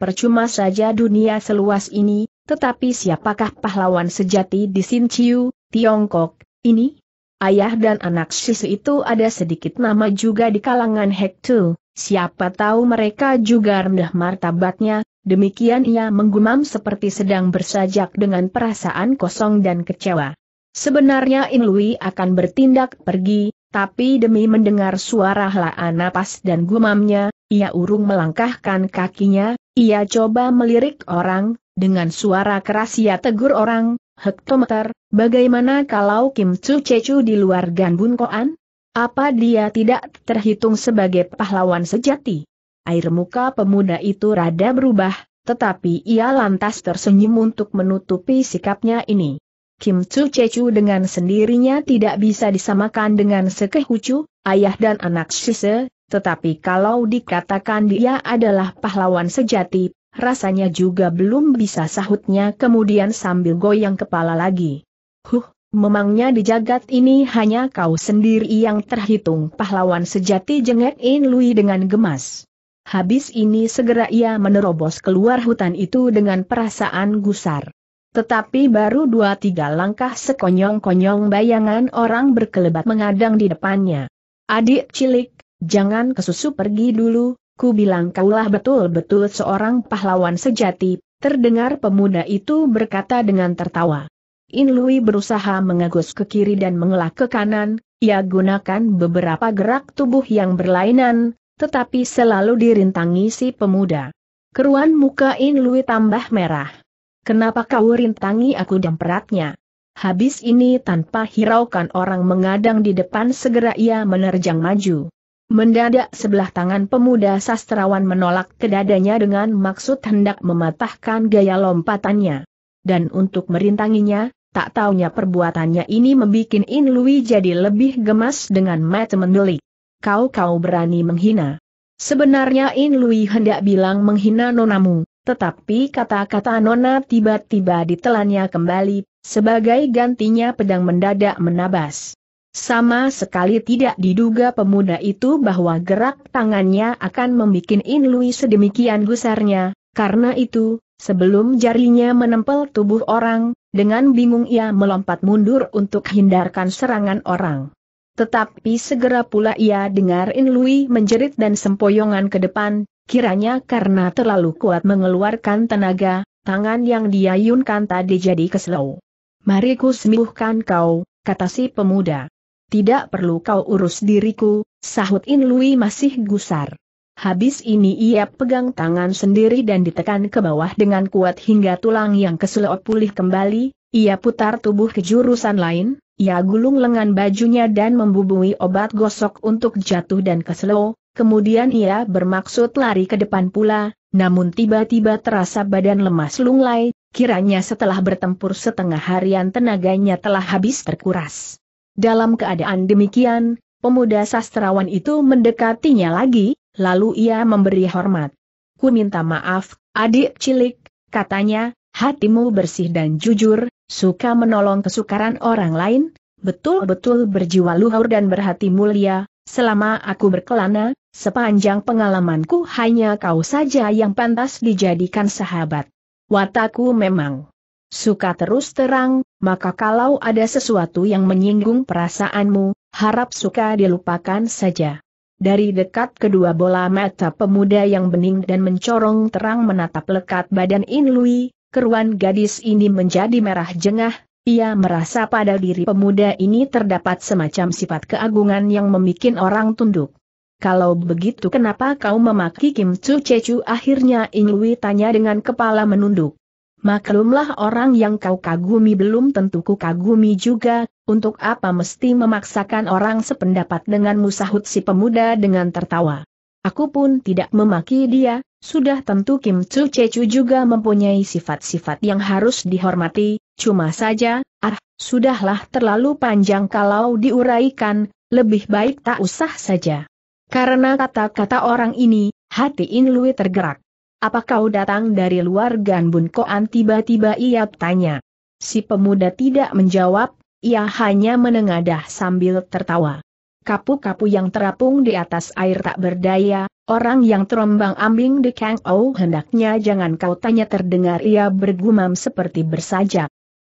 Percuma saja dunia seluas ini, tetapi siapakah pahlawan sejati di Sinciu, Tiongkok, ini? Ayah dan anak sisi itu ada sedikit nama juga di kalangan Hektu, siapa tahu mereka juga rendah martabatnya, demikian ia menggumam seperti sedang bersajak dengan perasaan kosong dan kecewa. Sebenarnya Inlui akan bertindak pergi, tapi demi mendengar suara helaan napas dan gumamnya, ia urung melangkahkan kakinya, ia coba melirik orang, dengan suara keras ia tegur orang, hektometer, bagaimana kalau Kim Chu Chechu di luar Ganbun Koan? Apa dia tidak terhitung sebagai pahlawan sejati? Air muka pemuda itu rada berubah, tetapi ia lantas tersenyum untuk menutupi sikapnya ini. Kim Chu Chechu dengan sendirinya tidak bisa disamakan dengan Sekehucu, ayah dan anak Shise, tetapi kalau dikatakan dia adalah pahlawan sejati, rasanya juga belum bisa sahutnya kemudian sambil goyang kepala lagi. Huh, memangnya di jagat ini hanya kau sendiri yang terhitung pahlawan sejati jengek In Lui dengan gemas. Habis ini segera ia menerobos keluar hutan itu dengan perasaan gusar. Tetapi baru dua tiga langkah sekonyong-konyong bayangan orang berkelebat mengadang di depannya. Adik cilik, jangan kesusu pergi dulu, Ku bilang kaulah betul-betul seorang pahlawan sejati, terdengar pemuda itu berkata dengan tertawa. In Lui berusaha mengagus ke kiri dan mengelak ke kanan, ia gunakan beberapa gerak tubuh yang berlainan, tetapi selalu dirintangi si pemuda. Keruan muka In Lui tambah merah. Kenapa kau rintangi aku dan peratnya? Habis ini tanpa hiraukan orang mengadang di depan segera ia menerjang maju. Mendadak sebelah tangan pemuda sastrawan menolak ke dadanya dengan maksud hendak mematahkan gaya lompatannya. Dan untuk merintanginya, tak taunya perbuatannya ini membuat In Lui jadi lebih gemas dengan mata mendelik. Kau-kau berani menghina. Sebenarnya In Lui hendak bilang menghina nonamu, tetapi kata-kata nona tiba-tiba ditelannya kembali, sebagai gantinya pedang mendadak menabas. Sama sekali tidak diduga pemuda itu bahwa gerak tangannya akan membuat Lui sedemikian gusarnya, karena itu, sebelum jarinya menempel tubuh orang, dengan bingung ia melompat mundur untuk hindarkan serangan orang. Tetapi segera pula ia dengar In Lui menjerit dan sempoyongan ke depan, kiranya karena terlalu kuat mengeluarkan tenaga, tangan yang diayunkan tadi jadi keselau. Mari ku sembuhkan kau, kata si pemuda. Tidak perlu kau urus diriku, sahut In Lui masih gusar. Habis ini ia pegang tangan sendiri dan ditekan ke bawah dengan kuat hingga tulang yang keselot pulih kembali, ia putar tubuh ke jurusan lain, ia gulung lengan bajunya dan membubui obat gosok untuk jatuh dan keselo, kemudian ia bermaksud lari ke depan pula, namun tiba-tiba terasa badan lemas lunglai, kiranya setelah bertempur setengah harian tenaganya telah habis terkuras. Dalam keadaan demikian, pemuda sastrawan itu mendekatinya lagi, lalu ia memberi hormat. Ku minta maaf, adik cilik, katanya, hatimu bersih dan jujur, suka menolong kesukaran orang lain, betul-betul berjiwa luhur dan berhati mulia, selama aku berkelana, sepanjang pengalamanku hanya kau saja yang pantas dijadikan sahabat. Wataku memang suka terus terang, maka kalau ada sesuatu yang menyinggung perasaanmu, harap suka dilupakan saja. Dari dekat kedua bola mata pemuda yang bening dan mencorong terang menatap lekat badan Inlui, keruan gadis ini menjadi merah jengah, ia merasa pada diri pemuda ini terdapat semacam sifat keagungan yang membuat orang tunduk. Kalau begitu kenapa kau memaki Kim Chu Chechu akhirnya Inlui tanya dengan kepala menunduk. Maklumlah orang yang kau kagumi belum tentu ku kagumi juga, untuk apa mesti memaksakan orang sependapat dengan musahut si pemuda dengan tertawa. Aku pun tidak memaki dia, sudah tentu Kim Chu Chechu juga mempunyai sifat-sifat yang harus dihormati, cuma saja, ah, sudahlah terlalu panjang kalau diuraikan, lebih baik tak usah saja. Karena kata-kata orang ini, hati Lui tergerak. Apa kau datang dari luar Ganbun Koan tiba-tiba ia tanya. Si pemuda tidak menjawab, ia hanya menengadah sambil tertawa. Kapu-kapu yang terapung di atas air tak berdaya, orang yang terombang ambing di Kang Ou hendaknya jangan kau tanya terdengar ia bergumam seperti bersajak.